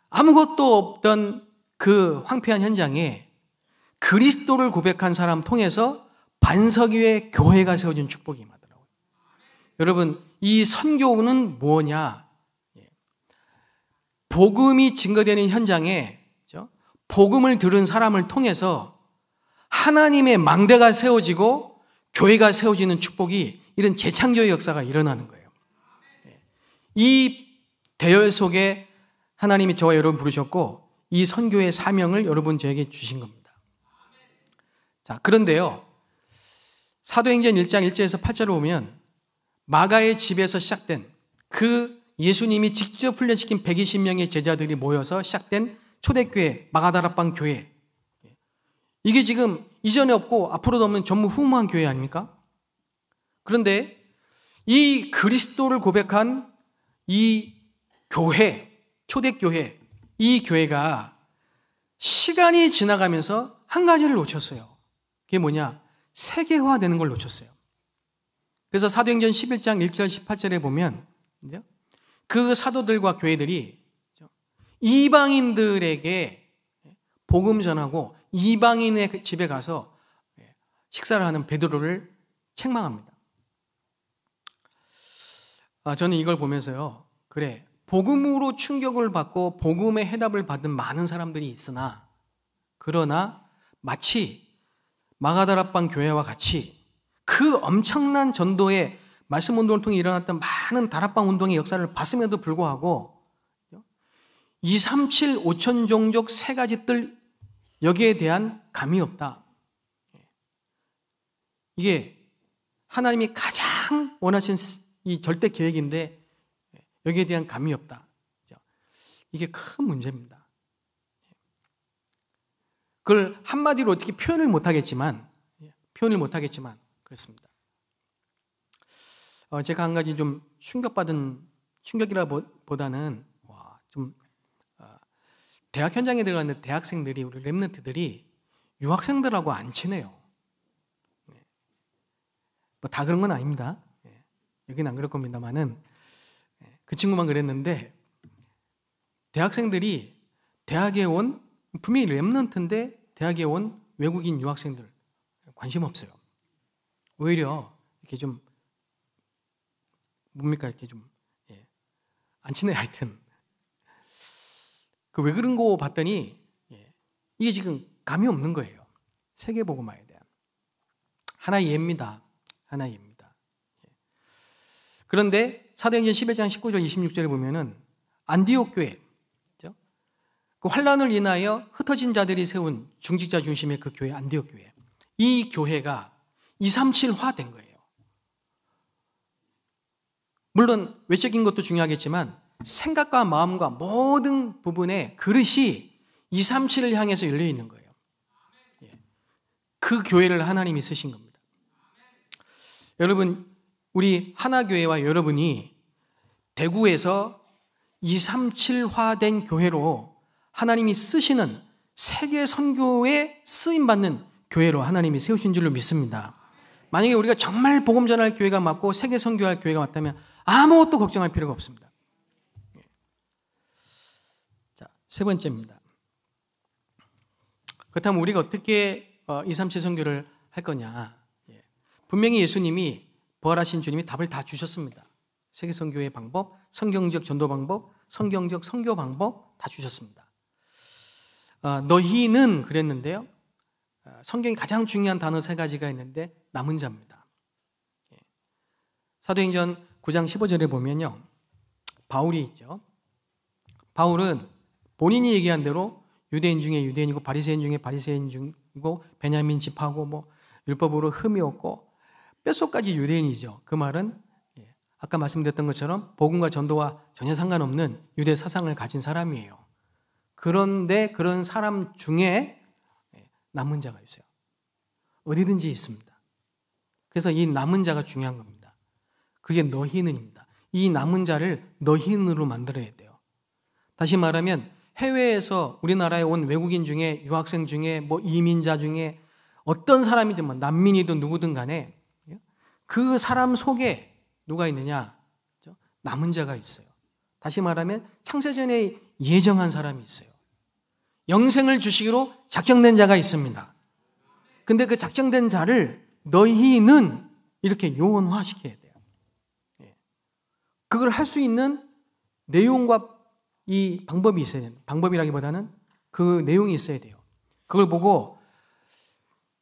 Speaker 2: 아무것도 없던 그 황폐한 현장에 그리스도를 고백한 사람 통해서 반석 위에 교회가 세워진 축복이 임하더라고요. 여러분, 이 선교는 뭐냐? 예. 복음이 증거되는 현장에 복음을 들은 사람을 통해서 하나님의 망대가 세워지고 교회가 세워지는 축복이 이런 재창조의 역사가 일어나는 거예요. 예. 이 대열 속에 하나님이 저와 여러분 부르셨고 이 선교의 사명을 여러분 저에게 주신 겁니다. 자, 그런데요. 사도행전 1장 1절에서 8절을 보면 마가의 집에서 시작된 그 예수님이 직접 훈련시킨 120명의 제자들이 모여서 시작된 초대교회 마가다라방 교회 이게 지금 이전에 없고 앞으로도 없는 전무 후무한 교회 아닙니까? 그런데 이 그리스도를 고백한 이 교회 초대교회, 이 교회가 시간이 지나가면서 한 가지를 놓쳤어요. 그게 뭐냐? 세계화되는 걸 놓쳤어요. 그래서 사도행전 11장 1절 18절에 보면 그 사도들과 교회들이 이방인들에게 복음 전하고 이방인의 집에 가서 식사를 하는 베드로를 책망합니다. 아, 저는 이걸 보면서요. 그래. 복음으로 충격을 받고 복음의 해답을 받은 많은 사람들이 있으나 그러나 마치 마가다라방 교회와 같이 그 엄청난 전도의 말씀 운동을 통해 일어났던 많은 다락방 운동의 역사를 봤음에도 불구하고 2, 3, 7, 5천 종족 세 가지 뜰 여기에 대한 감이 없다. 이게 하나님이 가장 원하신 이 절대 계획인데 여기에 대한 감이 없다. 이게 큰 문제입니다. 그걸 한마디로 어떻게 표현을 못하겠지만, 예, 표현을 못하겠지만, 그렇습니다. 어, 제가 한 가지 좀 충격받은, 충격이라보다는, 와, 좀, 아, 대학 현장에 들어갔는데 대학생들이, 우리 랩런트들이 유학생들하고 안 친해요. 네. 뭐다 그런 건 아닙니다. 예. 여기는 안 그럴 겁니다만은, 그 친구만 그랬는데 대학생들이 대학에 온 분명히 랩런트인데 대학에 온 외국인 유학생들 관심 없어요. 오히려 이렇게 좀 뭡니까 이렇게 좀안 예, 친해 하여튼 그왜 그런 거 봤더니 예, 이게 지금 감이 없는 거예요. 세계보고마에 대한 하나의 예입니다. 하나의 예입니다. 예. 그런데 사도행전 11장 19절 26절에 보면은 안디옥 교회 그 환란을 인하여 흩어진 자들이 세운 중직자 중심의 그 교회 안디옥 교회 이 교회가 237화 된 거예요. 물론 외적인 것도 중요하겠지만 생각과 마음과 모든 부분의 그릇이 237을 향해서 열려 있는 거예요. 예. 그 교회를 하나님이 쓰신 겁니다. 여러분 우리 하나교회와 여러분이 대구에서 237화된 교회로 하나님이 쓰시는 세계 선교에 쓰임받는 교회로 하나님이 세우신 줄로 믿습니다. 만약에 우리가 정말 복음 전할 교회가 맞고 세계 선교할 교회가 맞다면 아무것도 걱정할 필요가 없습니다. 자, 세 번째입니다. 그렇다면 우리가 어떻게 237 어, 선교를 할 거냐? 예. 분명히 예수님이 부활하신 주님이 답을 다 주셨습니다. 세계 선교의 방법, 성경적 전도 방법, 성경적 선교 방법 다 주셨습니다. 아, 너희는 그랬는데요. 아, 성경이 가장 중요한 단어 세 가지가 있는데 남은 자입니다. 예. 사도행전 9장 15절에 보면요. 바울이 있죠. 바울은 본인이 얘기한 대로 유대인 중에 유대인이고 바리새인 중에 바리새인 중이고 베냐민 집하고 뭐 율법으로 흠이 없고 뼛속까지 유대인이죠. 그 말은 예, 아까 말씀드렸던 것처럼 복음과 전도와 전혀 상관없는 유대 사상을 가진 사람이에요. 그런데 그런 사람 중에 예, 남은 자가 있어요. 어디든지 있습니다. 그래서 이 남은 자가 중요한 겁니다. 그게 너희는입니다. 이 남은 자를 너희는으로 만들어야 돼요. 다시 말하면 해외에서 우리나라에 온 외국인 중에 유학생 중에 뭐 이민자 중에 어떤 사람이든 뭐 난민이든 누구든 간에 그 사람 속에 누가 있느냐? 남은 자가 있어요. 다시 말하면 창세전에 예정한 사람이 있어요. 영생을 주시기로 작정된 자가 있습니다. 근데 그 작정된 자를 너희는 이렇게 요원화시켜야 돼요. 예. 그걸 할 수 있는 내용과 이 방법이 있어야 돼요. 방법이라기보다는 그 내용이 있어야 돼요. 그걸 보고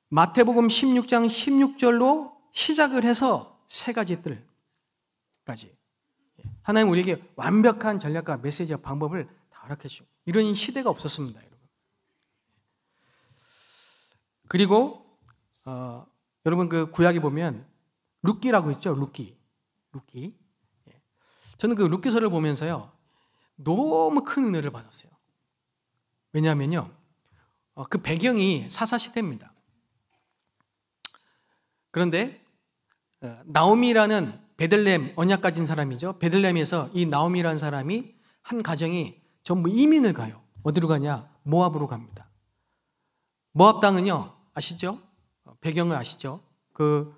Speaker 2: 마태복음 16장 16절로 시작을 해서 세 가지 뜰까지 하나님 우리에게 완벽한 전략과 메시지와 방법을 다 허락해 주시고 이런 시대가 없었습니다, 여러분. 그리고 어, 여러분 그 구약에 보면 룻기라고 있죠, 룻기, 룻기. 예. 저는 그 룻기서를 보면서요 너무 큰 은혜를 받았어요. 왜냐하면요 어, 그 배경이 사사 시대입니다. 그런데 어, 나오미라는 베들렘 언약 가진 사람이죠. 베들렘에서 이 나오미라는 사람이 한 가정이 전부 이민을 가요. 어디로 가냐? 모압으로 갑니다. 모압 땅은요. 아시죠? 어, 배경을 아시죠? 그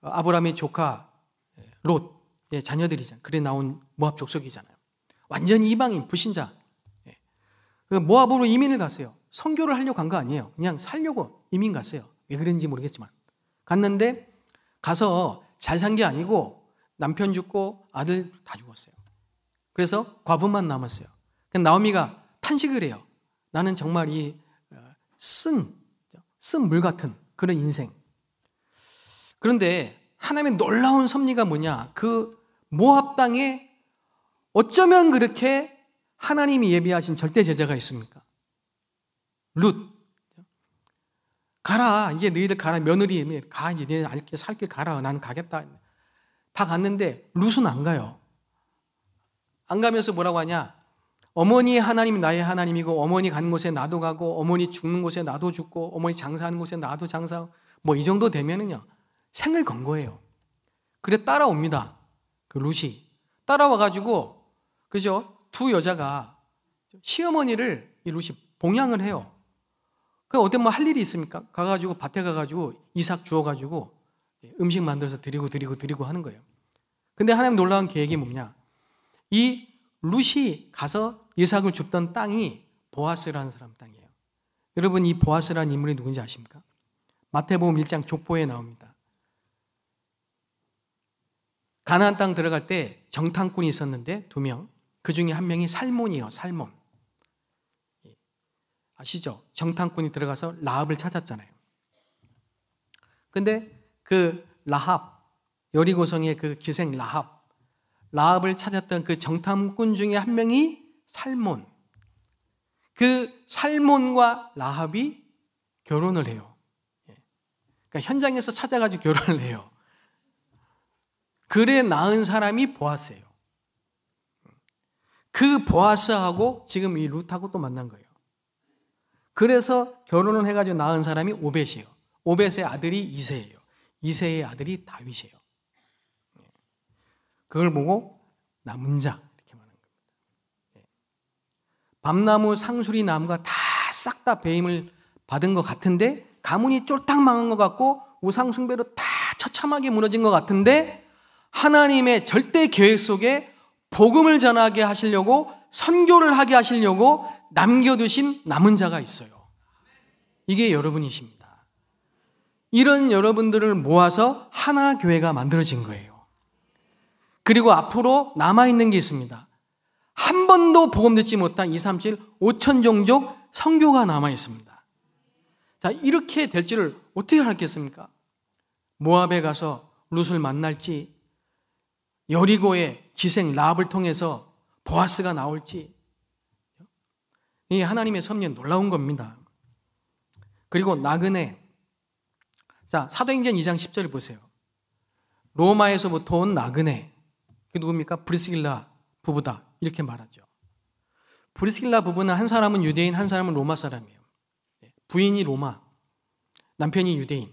Speaker 2: 어, 아브라함의 조카 롯 예, 자녀들이잖아요. 그래 나온 모압 족속이잖아요. 완전히 이방인 불신자. 예. 그 모압으로 이민을 갔어요. 선교를 하려고 간 거 아니에요. 그냥 살려고 이민 갔어요. 왜 그런지 모르겠지만 갔는데 가서 잘산게 아니고 남편 죽고 아들 다 죽었어요. 그래서 과부만 남았어요. 그러니까 나오미가 탄식을 해요. 나는 정말 이 어, 쓴, 쓴 물 같은 그런 인생. 그런데 하나님의 놀라운 섭리가 뭐냐? 그 모압 땅에 어쩌면 그렇게 하나님이 예비하신 절대 제자가 있습니까? 룻. 가라. 이제 너희들 가라. 며느리, 가. 이제 너희들 알게 살게 가라. 난 가겠다. 다 갔는데 룻은 안 가요. 안 가면서 뭐라고 하냐? 어머니 하나님 나의 하나님이고 어머니 가는 곳에 나도 가고 어머니 죽는 곳에 나도 죽고 어머니 장사하는 곳에 나도 장사하고 뭐 이 정도 되면은요 생을 건 거예요. 그래 따라옵니다. 그 루시 따라와 가지고 그죠 두 여자가 시어머니를 이 루시 봉양을 해요. 그 어디 뭐할 일이 있습니까? 가가지고 밭에 가가지고 이삭 주워가지고 예, 음식 만들어서 드리고 드리고 드리고 하는 거예요. 근데 하나님 놀라운 계획이 뭐냐? 이 루시 가서 이삭을 줍던 땅이 보아스라는 사람 땅이에요. 여러분 이 보아스라는 인물이 누군지 아십니까? 마태복음 1장 족보에 나옵니다. 가나안 땅 들어갈 때 정탐꾼이 있었는데 두 명. 그 중에 한 명이 살몬이요. 에 살몬. 아시죠? 정탐꾼이 들어가서 라합을 찾았잖아요. 근데 그 라합, 여리고성의 그 기생 라합, 라합을 찾았던 그 정탐꾼 중에 한 명이 살몬. 그 살몬과 라합이 결혼을 해요. 예. 그러니까 현장에서 찾아가지고 결혼을 해요. 그래 낳은 사람이 보아스예요. 그 보아스하고 지금 이 룻하고 또 만난 거예요. 그래서 결혼을 해가지고 낳은 사람이 오벳이에요. 오벳의 아들이 이세예요. 이세의 아들이 다윗이에요. 예. 그걸 보고 남은 자 이렇게 말하는 겁니다. 예. 밤나무, 상수리 나무가 다 싹다 다 배임을 받은 것 같은데 가문이 쫄딱 망한 것 같고 우상숭배로 다 처참하게 무너진 것 같은데 하나님의 절대 계획 속에 복음을 전하게 하시려고 선교를 하게 하시려고 남겨두신 남은 자가 있어요. 이게 여러분이십니다. 이런 여러분들을 모아서 하나 교회가 만들어진 거예요. 그리고 앞으로 남아있는 게 있습니다. 한 번도 복음 듣지 못한 237 5천 종족 성교가 남아있습니다. 자, 이렇게 될 줄을 어떻게 알겠습니까? 모압에 가서 룻을 만날지, 여리고의 기생 라합을 통해서 보아스가 나올지, 이 하나님의 섭리 놀라운 겁니다. 그리고 나그네. 자, 사도행전 2장 10절 보세요. 로마에서부터 온 나그네. 그 누굽니까? 브리스길라 부부다. 이렇게 말하죠. 브리스길라 부부는 한 사람은 유대인, 한 사람은 로마 사람이에요. 네, 부인이 로마, 남편이 유대인.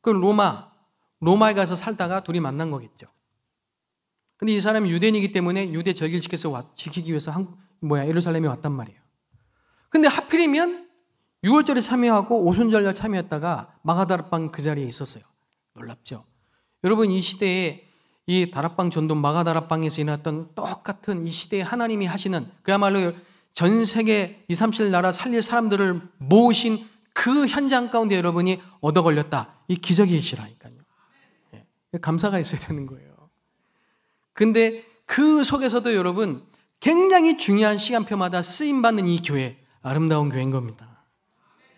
Speaker 2: 그 로마, 로마에 가서 살다가 둘이 만난 거겠죠. 근데 이 사람이 유대인이기 때문에 유대 절기를 지켜서 지키기 위해서 한국, 뭐야, 예루살렘에 왔단 말이에요. 근데 하필이면 6월절에 참여하고 오순절에 참여했다가 마가다락방 그 자리에 있었어요. 놀랍죠? 여러분 이 시대에 이 다락방 전동 마가다락방에서 일어났던 똑같은 이 시대에 하나님이 하시는 그야말로 전 세계 2, 30 나라 살릴 사람들을 모으신 그 현장 가운데 여러분이 얻어 걸렸다. 이 기적이시라니까요. 네. 예, 감사가 있어야 되는 거예요. 근데 그 속에서도 여러분 굉장히 중요한 시간표마다 쓰임받는 이 교회 아름다운 교회인 겁니다.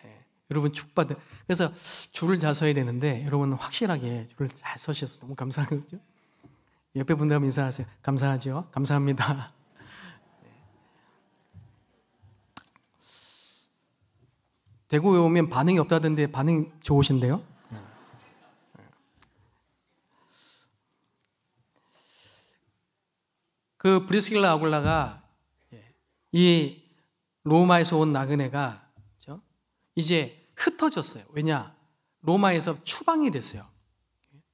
Speaker 2: 네. 여러분 축받은 그래서 줄을 잘 서야 되는데 여러분 확실하게 줄을 잘 서셔서 너무 감사하죠. 옆에 분들 한번 인사하세요. 감사하죠. 감사합니다. 예. 대구에 오면 반응이 없다던데 반응 좋으신데요? 예. 그 브리스길라 아굴라가 이 로마에서 온 나그네가 그렇죠? 이제 흩어졌어요. 왜냐? 로마에서 추방이 됐어요.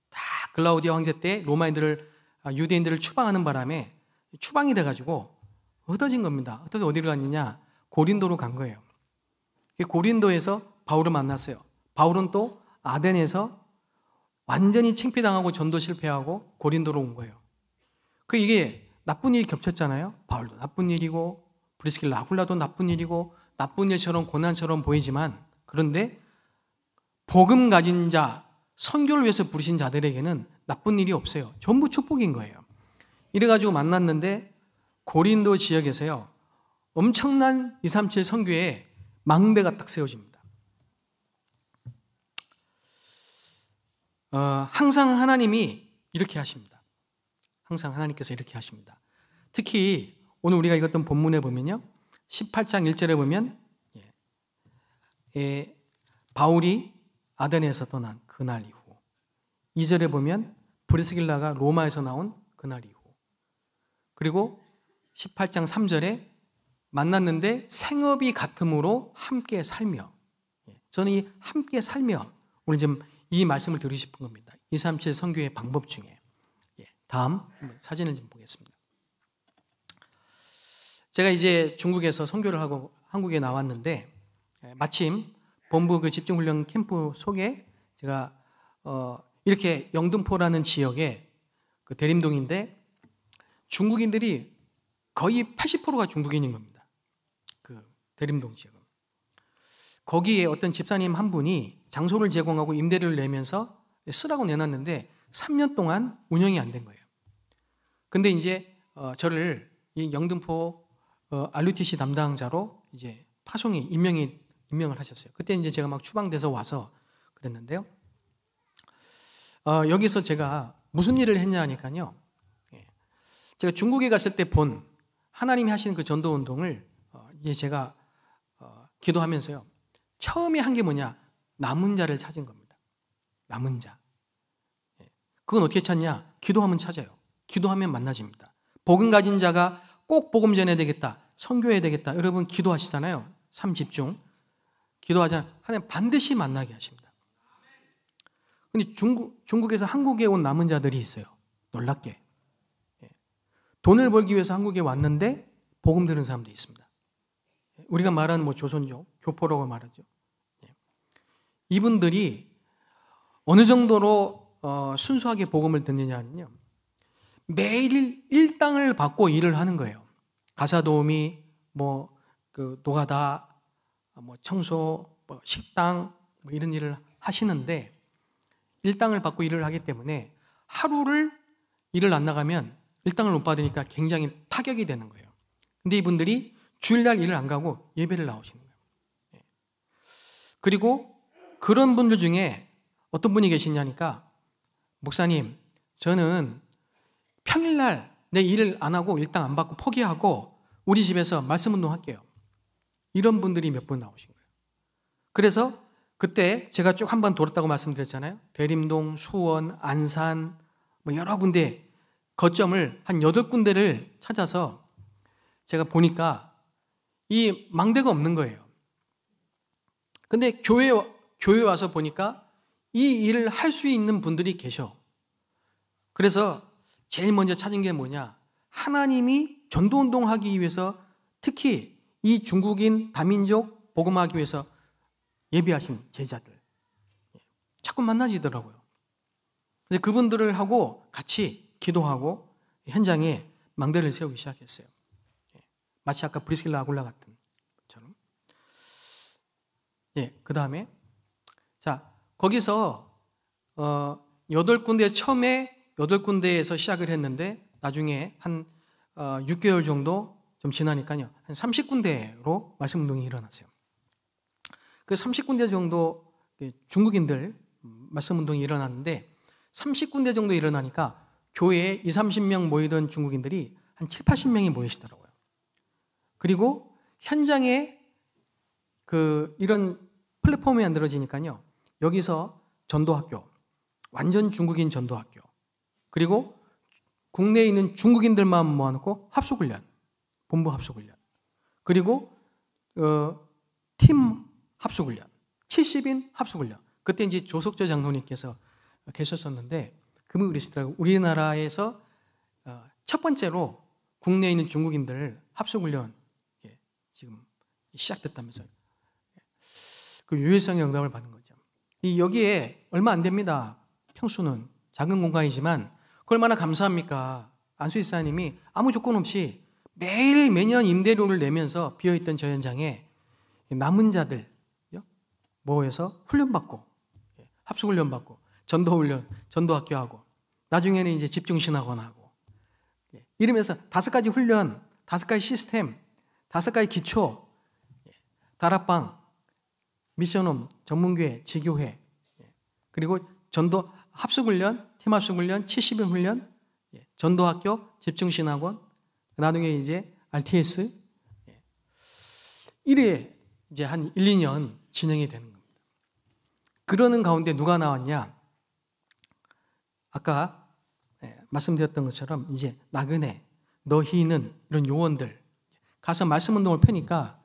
Speaker 2: 다 글라우디아 황제 때 로마인들을 아, 유대인들을 추방하는 바람에 추방이 돼가지고 흩어진 겁니다. 어떻게 어디로 갔느냐? 고린도로 간 거예요. 그 고린도에서 바울을 만났어요. 바울은 또 아덴에서 완전히 챙피당하고 전도 실패하고 고린도로 온 거예요. 그 이게 나쁜 일이 겹쳤잖아요. 바울도 나쁜 일이고 브리스길라 아굴라도 나쁜 일이고 나쁜 일처럼 고난처럼 보이지만 그런데 복음 가진 자, 선교를 위해서 부르신 자들에게는 나쁜 일이 없어요. 전부 축복인 거예요. 이래가지고 만났는데 고린도 지역에서요. 엄청난 237 선교에 망대가 딱 세워집니다. 어, 항상 하나님이 이렇게 하십니다. 항상 하나님께서 이렇게 하십니다. 특히 오늘 우리가 읽었던 본문에 보면요. 18장 1절에 보면 예, 예 바울이 아덴에서 떠난 그날 이후 2절에 보면 브리스길라가 로마에서 나온 그날 이후 그리고 18장 3절에 만났는데 생업이 같으므로 함께 살며 예, 저는 이 함께 살며 오늘 지금 이 말씀을 드리고 싶은 겁니다. 237 성교의 방법 중에 예, 다음 사진을 좀 보겠습니다. 제가 이제 중국에서 선교를 하고 한국에 나왔는데 예, 마침 본부 그 집중훈련 캠프 속에 제가 어 이렇게 영등포라는 지역에 그 대림동인데 중국인들이 거의 80%가 중국인인 겁니다. 그 대림동 지역은 거기에 어떤 집사님 한 분이 장소를 제공하고 임대료를 내면서 쓰라고 내놨는데 3년 동안 운영이 안 된 거예요. 근데 이제 어 저를 이 영등포 어, 알 r 티시 c 담당자로 이제 파송이 임명이 임명을 하셨어요. 그때 이제 제가 막 추방돼서 와서 그랬는데요. 어, 여기서 제가 무슨 일을 했냐니까요. 하 예. 제가 중국에 갔을 때 본 하나님이 하시는 그 전도 운동을 어, 이제 제가 어, 기도하면서요. 처음에 한 게 뭐냐? 남은 자를 찾은 겁니다. 남은 자. 예. 그건 어떻게 찾냐? 기도하면 찾아요. 기도하면 만나집니다. 복음 가진 자가 꼭 복음 전해야 되겠다. 성교해야 되겠다. 여러분 기도하시잖아요. 삼 집중. 기도하잖아요. 하나님 반드시 만나게 하십니다. 근데 중국, 중국에서 한국에 온 남은 자들이 있어요. 놀랍게. 예. 돈을 벌기 위해서 한국에 왔는데 복음 들은 사람도 있습니다. 예. 우리가 말하는 뭐 조선족, 교포라고 말하죠. 예. 이분들이 어느 정도로 어, 순수하게 복음을 듣느냐는요. 매일 일당을 받고 일을 하는 거예요. 가사 도우미, 뭐, 그, 노가다, 뭐, 청소, 뭐 식당, 뭐 이런 일을 하시는데, 일당을 받고 일을 하기 때문에 하루를 일을 안 나가면 일당을 못 받으니까 굉장히 타격이 되는 거예요. 근데 이분들이 주일날 일을 안 가고 예배를 나오시는 거예요. 예. 그리고 그런 분들 중에 어떤 분이 계시냐니까, 목사님, 저는 평일날 내 일을 안 하고 일당 안 받고 포기하고 우리 집에서 말씀 운동할게요. 이런 분들이 몇 분 나오신 거예요. 그래서 그때 제가 쭉 한 번 돌았다고 말씀드렸잖아요. 대림동, 수원, 안산, 뭐 여러 군데 거점을 한 여덟 군데를 찾아서 제가 보니까 이 망대가 없는 거예요. 근데 교회, 교회 와서 보니까 이 일을 할 수 있는 분들이 계셔. 그래서 제일 먼저 찾은 게 뭐냐? 하나님이 전도 운동하기 위해서 특히 이 중국인 다민족 복음하기 위해서 예비하신 제자들 예, 자꾸 만나지더라고요. 그래서 그분들을 하고 같이 기도하고 현장에 망대를 세우기 시작했어요. 예, 마치 아까 브리스킬라 아굴라 같은 것처럼. 예, 그 다음에 자 거기서 어, 여덟 군데 처음에 여덟 군데에서 시작을 했는데 나중에 한 6개월 어, 정도 좀 지나니까요. 한 30군데로 말씀 운동이 일어났어요. 그 30군데 정도 그 중국인들 말씀 운동이 일어났는데 30군데 정도 일어나니까 교회에 2, 30명 모이던 중국인들이 한 7, 80명이 모이시더라고요. 그리고 현장에 그 이런 플랫폼이 만들어지니까요. 여기서 전도학교, 완전 중국인 전도학교, 그리고 국내에 있는 중국인들만 모아놓고 합숙훈련, 본부 합숙훈련, 그리고 어, 팀 합숙훈련, 70인 합숙훈련. 그때 이제 조석재 장로님께서 계셨었는데 그분 그러시더라고 우리나라에서 어, 첫 번째로 국내에 있는 중국인들 합숙훈련 예, 지금 시작됐다면서요. 그 유해성의 응답을 받은 거죠. 여기에 얼마 안 됩니다. 평수는 작은 공간이지만 얼마나 감사합니까? 안수 이사님이 아무 조건 없이 매일 매년 임대료를 내면서 비어있던 저 현장에 남은 자들 모여서 훈련받고 예, 합숙훈련받고 전도훈련, 전도학교하고 나중에는 이제 집중신학원하고 예, 이러면서 다섯 가지 훈련, 다섯 가지 시스템, 다섯 가지 기초, 예, 다락방, 미션홈, 전문교회, 지교회, 그리고 전도 합숙훈련, 테마숲 훈련, 70일 훈련, 예, 전도학교, 집중신학원, 그 나중에 이제 RTS. 예. 이래 이제 한 1, 2년 진행이 되는 겁니다. 그러는 가운데 누가 나왔냐? 아까 예, 말씀드렸던 것처럼 이제 나그네, 너희는 이런 요원들 가서 말씀 운동을 펴니까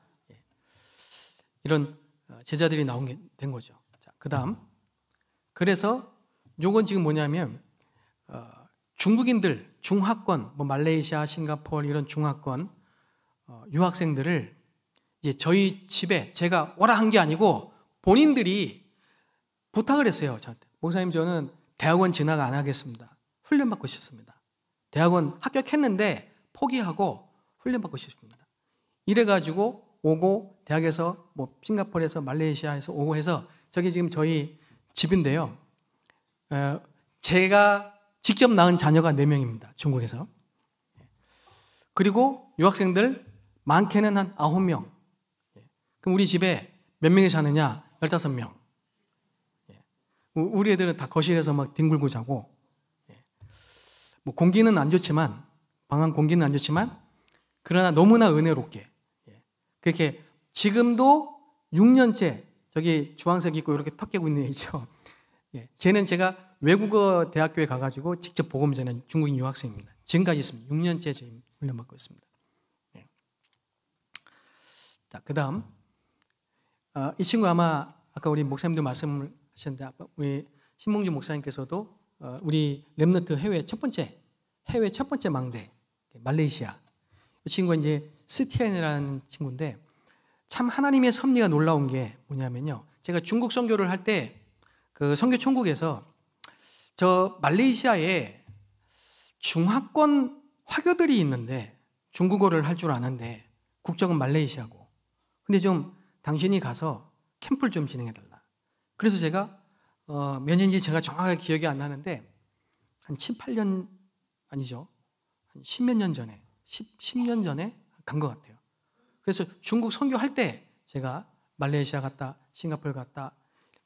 Speaker 2: 이런 어, 제자들이 나온 게 된 거죠. 자, 그다음 그래서 요건 지금 뭐냐면 어, 중국인들 중화권 뭐 말레이시아, 싱가포르 이런 중화권 어, 유학생들을 이제 저희 집에 제가 오라 한 게 아니고 본인들이 부탁을 했어요. 저한테. 목사님 저는 대학원 진학 안 하겠습니다. 훈련 받고 싶습니다. 대학원 합격했는데 포기하고 훈련 받고 싶습니다. 이래 가지고 오고 대학에서 뭐 싱가포르에서 말레이시아에서 오고 해서 저기 지금 저희 집인데요. 제가 직접 낳은 자녀가 4명입니다. 중국에서. 그리고 유학생들 많게는 한 9명. 그럼 우리 집에 몇 명이 사느냐? 15명. 우리 애들은 다 거실에서 막 뒹굴고 자고, 뭐 공기는 안 좋지만, 방한 공기는 안 좋지만, 그러나 너무나 은혜롭게. 그렇게 지금도 6년째 저기 주황색 입고 이렇게 턱 깨고 있는 애 있죠. 예, 쟤는 제가 외국어 대학교에 가가지고 직접 복음 전한 중국인 유학생입니다. 지금까지 있습니다. 6년째 제 훈련 받고 있습니다. 예. 자, 그 다음. 어, 아, 이 친구 아마 아까 우리 목사님도 말씀을 하셨는데, 아까 우리 신몽주 목사님께서도 어, 우리 랩너트 해외 첫 번째, 해외 첫 번째 망대, 말레이시아. 이 친구가 이제 스티엔이라는 친구인데, 참 하나님의 섭리가 놀라운 게 뭐냐면요. 제가 중국 선교를 할때 그성교 총국에서 저 말레이시아에 중화권 화교들이 있는데 중국어를 할 줄 아는데 국적은 말레이시아고 근데 좀 당신이 가서 캠프를 좀 진행해 달라. 그래서 제가 어, 몇 년인지 제가 정확하게 기억이 안 나는데 한 7, 8년 아니죠. 한 10몇 년 전에 10, 10년 전에 간 것 같아요. 그래서 중국 선교할 때 제가 말레이시아 갔다, 싱가폴 갔다,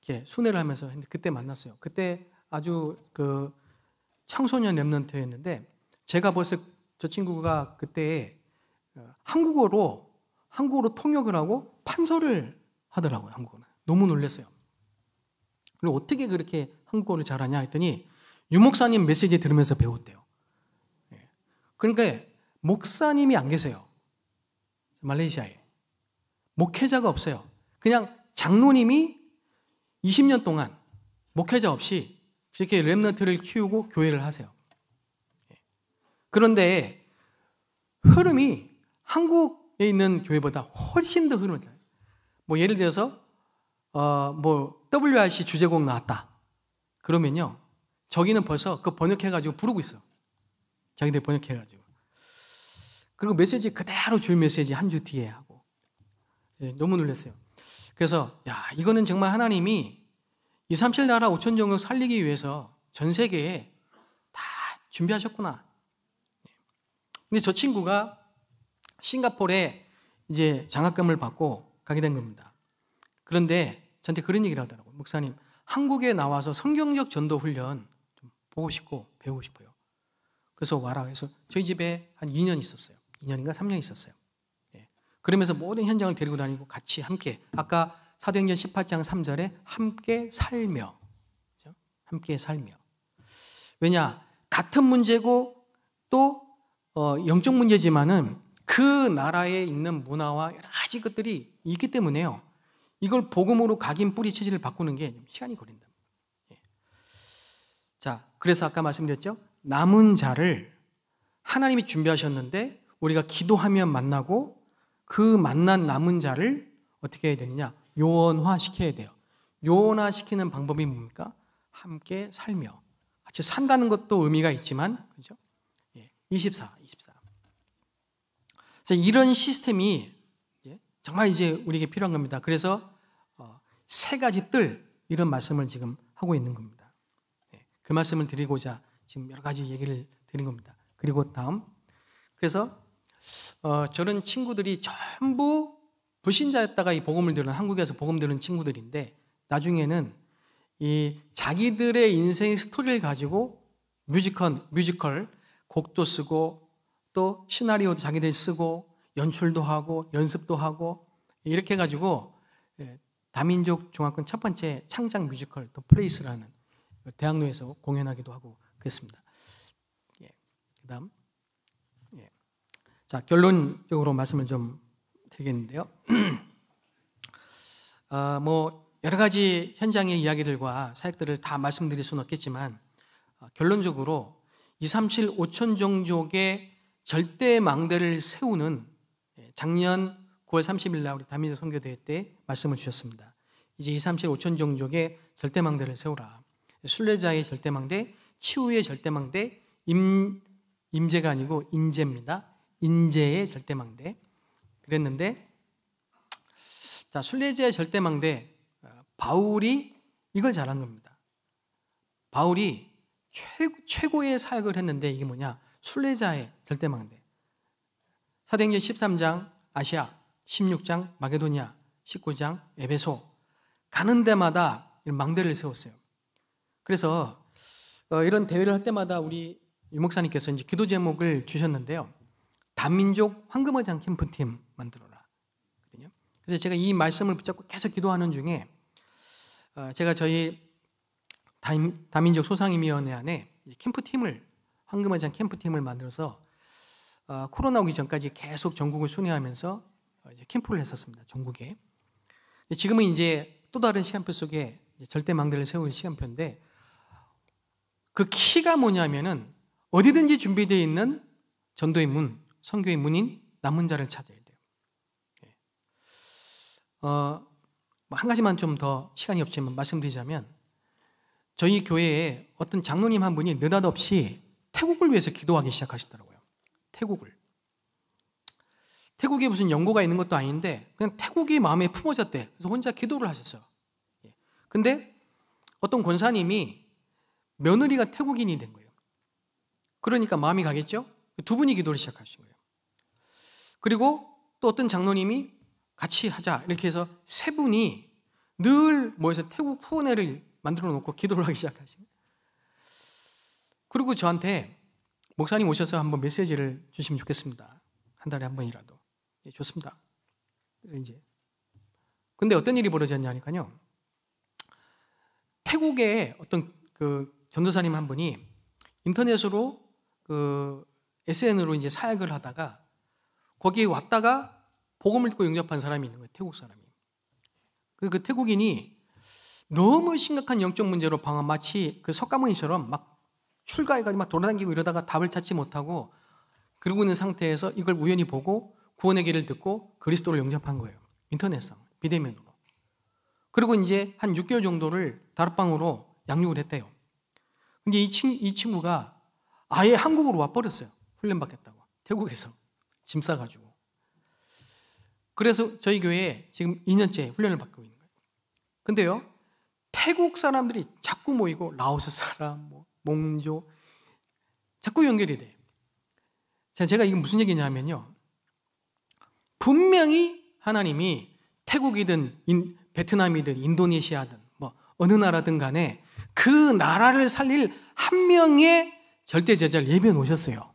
Speaker 2: 이렇게 예, 순회를 하면서 그때 만났어요. 그때 아주 그 청소년 랩런트였는데 제가 벌써 저 친구가 그때 어, 한국어로 한국어로 통역을 하고 판서를 하더라고요. 한국어는 너무 놀랐어요. 그리고 어떻게 그렇게 한국어를 잘하냐 했더니 유목사님 메시지 들으면서 배웠대요. 예. 그러니까 목사님이 안 계세요. 말레이시아에 목회자가 없어요. 그냥 장로님이 20년 동안 목회자 없이 그렇게 랩너트를 키우고 교회를 하세요. 그런데 흐름이 한국에 있는 교회보다 훨씬 더 흐름을 타요. 뭐 예를 들어서 어뭐 WRC 주제곡 나왔다. 그러면요. 저기는 벌써 그 번역해 가지고 부르고 있어. 자기들 번역해 가지고. 그리고 메시지 그대로 줄 메시지 한 주 뒤에 하고. 예, 너무 놀랐어요. 그래서 야 이거는 정말 하나님이 이 삼칠 나라 오천 종족 살리기 위해서 전 세계에 다 준비하셨구나. 근데 저 친구가 싱가포르에 이제 장학금을 받고 가게 된 겁니다. 그런데 저한테 그런 얘기를 하더라고요. 목사님, 한국에 나와서 성경적 전도 훈련 좀 보고 싶고 배우고 싶어요. 그래서 와라 해서 저희 집에 한 2년 있었어요. 2년인가 3년 있었어요. 그러면서 모든 현장을 데리고 다니고 같이 함께 아까 사도행전 18장 3절에 함께 살며 그렇죠? 함께 살며 왜냐 같은 문제고 또 어, 영적 문제지만은 그 나라에 있는 문화와 여러 가지 것들이 있기 때문에요. 이걸 복음으로 각인 뿌리 체질을 바꾸는 게 시간이 걸린다. 예. 자, 그래서 아까 말씀드렸죠. 남은 자를 하나님이 준비하셨는데 우리가 기도하면 만나고 그 만난 남은 자를 어떻게 해야 되느냐? 요원화 시켜야 돼요. 요원화 시키는 방법이 뭡니까? 함께 살며. 같이 산다는 것도 의미가 있지만, 그죠? 예, 24, 24. 그래서 이런 시스템이 정말 이제 우리에게 필요한 겁니다. 그래서 어, 세 가지 뜰, 이런 말씀을 지금 하고 있는 겁니다. 예, 그 말씀을 드리고자 지금 여러 가지 얘기를 드린 겁니다. 그리고 다음. 그래서 어, 저는 친구들이 전부 불신자였다가 이 복음을 들은 한국에서 복음 들은 친구들인데 나중에는 이 자기들의 인생 스토리를 가지고 뮤지컬 뮤지컬 곡도 쓰고 또 시나리오도 자기들이 쓰고 연출도 하고 연습도 하고 이렇게 해 가지고 예, 다민족 중학교 첫 번째 창작 뮤지컬 더 플레이스라는 대학로에서 공연하기도 하고 그랬습니다. 예. 그다음 자, 결론적으로 말씀을 좀 드리겠는데요. <clears throat> 어, 뭐 여러 가지 현장의 이야기들과 사역들을 다 말씀드릴 수는 없겠지만 어, 결론적으로 237 5천 종족의 절대 망대를 세우는 예, 작년 9월 30일 날 우리 다민족 선교대회 때 말씀을 주셨습니다. 이제 237 5천 종족의 절대 망대를 세우라. 순례자의 절대 망대, 치유의 절대 망대, 임 임제가 아니고 인재입니다. 인재의 절대망대 그랬는데 자 순례자의 절대망대 어, 바울이 이걸 잘한 겁니다. 바울이 최, 고의 사역을 했는데 이게 뭐냐 순례자의 절대망대 사도행전 13장 아시아 16장 마게도니아 19장 에베소 가는 데마다 망대를 세웠어요. 그래서 어, 이런 대회를 할 때마다 우리 유목사님께서 이제 기도 제목을 주셨는데요. 단민족 황금어장 캠프팀 만들어라. 그래서 제가 이 말씀을 붙잡고 계속 기도하는 중에 어, 제가 저희 다민족 소상임위원회 안에 캠프팀을 황금어장 캠프팀을 만들어서 어, 코로나 오기 전까지 계속 전국을 순회하면서 어, 캠프를 했었습니다. 전국에. 지금은 이제 또 다른 시간표 속에 절대망대를 세우는 시간표인데 그 키가 뭐냐면은 어디든지 준비되어 있는 전도의 문, 선교의 문인 남은 자를 찾아야 돼요. 예. 어, 뭐 한 가지만 좀 더 시간이 없지만 말씀드리자면 저희 교회에 어떤 장로님 한 분이 느닷없이 태국을 위해서 기도하기 시작하시더라고요. 태국을. 태국에 무슨 연고가 있는 것도 아닌데 그냥 태국이 마음에 품어졌대. 그래서 혼자 기도를 하셨어요. 예. 근데 어떤 권사님이 며느리가 태국인이 된 거예요. 그러니까 마음이 가겠죠? 두 분이 기도를 시작하신 거예요. 그리고 또 어떤 장로님이 같이 하자 이렇게 해서 세 분이 늘 모여서 태국 후원회를 만들어 놓고 기도를 하기 시작하신. 그리고 저한테 목사님 오셔서 한번 메시지를 주시면 좋겠습니다. 한 달에 한 번이라도 예, 좋습니다. 그래서 이제 근데 어떤 일이 벌어졌냐니까요. 태국의 어떤 그 전도사님 한 분이 인터넷으로 그 SN으로 이제 사역을 하다가 거기에 왔다가 복음을 듣고 영접한 사람이 있는 거예요. 태국 사람이. 그, 그 태국인이 너무 심각한 영적 문제로 방어 마치 그 석가모니처럼 막 출가해가지고 막 돌아다니고 이러다가 답을 찾지 못하고 그러고 있는 상태에서 이걸 우연히 보고 구원의 길을 듣고 그리스도를 영접한 거예요. 인터넷상 비대면으로. 그리고 이제 한 6개월 정도를 다락방으로 양육을 했대요. 근데 이, 친, 이 친구가 아예 한국으로 와버렸어요. 훈련받겠다고. 태국에서. 짐 싸가지고. 그래서 저희 교회에 지금 2년째 훈련을 받고 있는 거예요. 근데요, 태국 사람들이 자꾸 모이고, 라오스 사람, 뭐, 몽조, 자꾸 연결이 돼요. 제가 이게 무슨 얘기냐 하면요. 분명히 하나님이 태국이든 인, 베트남이든 인도네시아든 뭐 어느 나라든 간에 그 나라를 살릴 한 명의 절대제자를 예비해 놓으셨어요.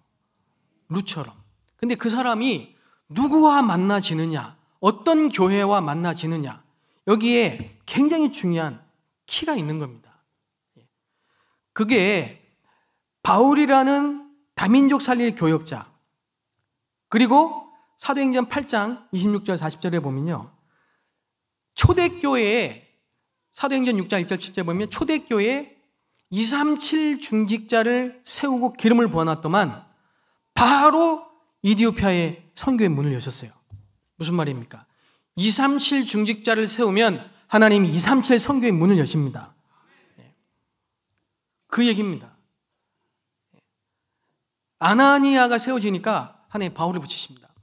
Speaker 2: 루처럼. 근데 그 사람이 누구와 만나지느냐, 어떤 교회와 만나지느냐, 여기에 굉장히 중요한 키가 있는 겁니다. 예. 그게 바울이라는 다민족 살릴 교역자, 그리고 사도행전 8장 26절 40절에 보면요. 초대교회에 사도행전 6장 1절 7절 에 보면 초대교회에 237 중직자를 세우고 기름을 부어놨더만 바로 이디오피아의 선교의 문을 여셨어요. 무슨 말입니까? 237 중직자를 세우면 하나님이 237 선교의 문을 여십니다. 예. 그 얘기입니다. 예. 아나니아가 세워지니까 하나에 바울을 붙이십니다.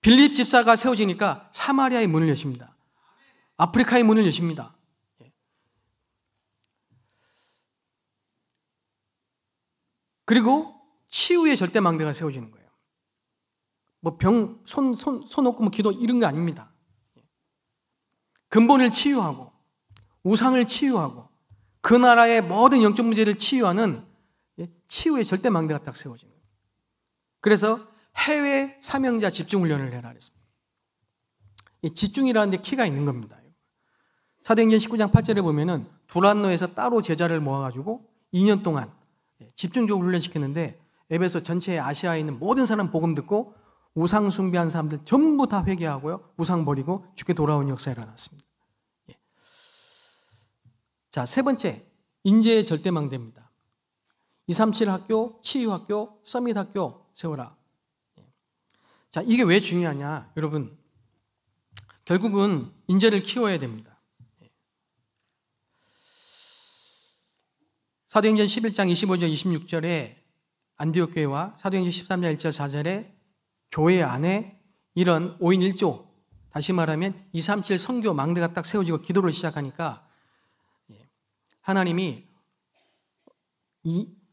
Speaker 2: 빌립 집사가 세워지니까 사마리아의 문을 여십니다. 아프리카의 문을 여십니다. 예. 그리고 치유의 절대망대가 세워지는 거예요. 뭐 병, 손, 손, 손 놓고 뭐 기도 이런 게 아닙니다. 근본을 치유하고, 우상을 치유하고, 그 나라의 모든 영적 문제를 치유하는 예, 치유의 절대망대가 딱 세워진 거예 그래서 해외 사명자 집중훈련을 해라 그랬습니다. 집중이라는 데 키가 있는 겁니다. 사도행전 19장 8절에 보면은 두란노에서 따로 제자를 모아가지고 2년 동안 예, 집중적으로 훈련시켰는데 에베소 전체 아시아에 있는 모든 사람 복음 듣고 우상 숭배한 사람들 전부 다 회개하고요. 우상 버리고 죽게 돌아온 역사가 일어났습니다. 예. 자, 세 번째. 인재의 절대망대입니다. 237 학교, 치유학교, 서밋 학교 세워라. 예. 자, 이게 왜 중요하냐, 여러분. 결국은 인재를 키워야 됩니다. 예. 사도행전 11장 25절 26절에 안디옥 교회와 사도행전 13장 1절 4절에 교회 안에 이런 5인 1조, 다시 말하면 237 성교 망대가 딱 세워지고 기도를 시작하니까 예, 하나님이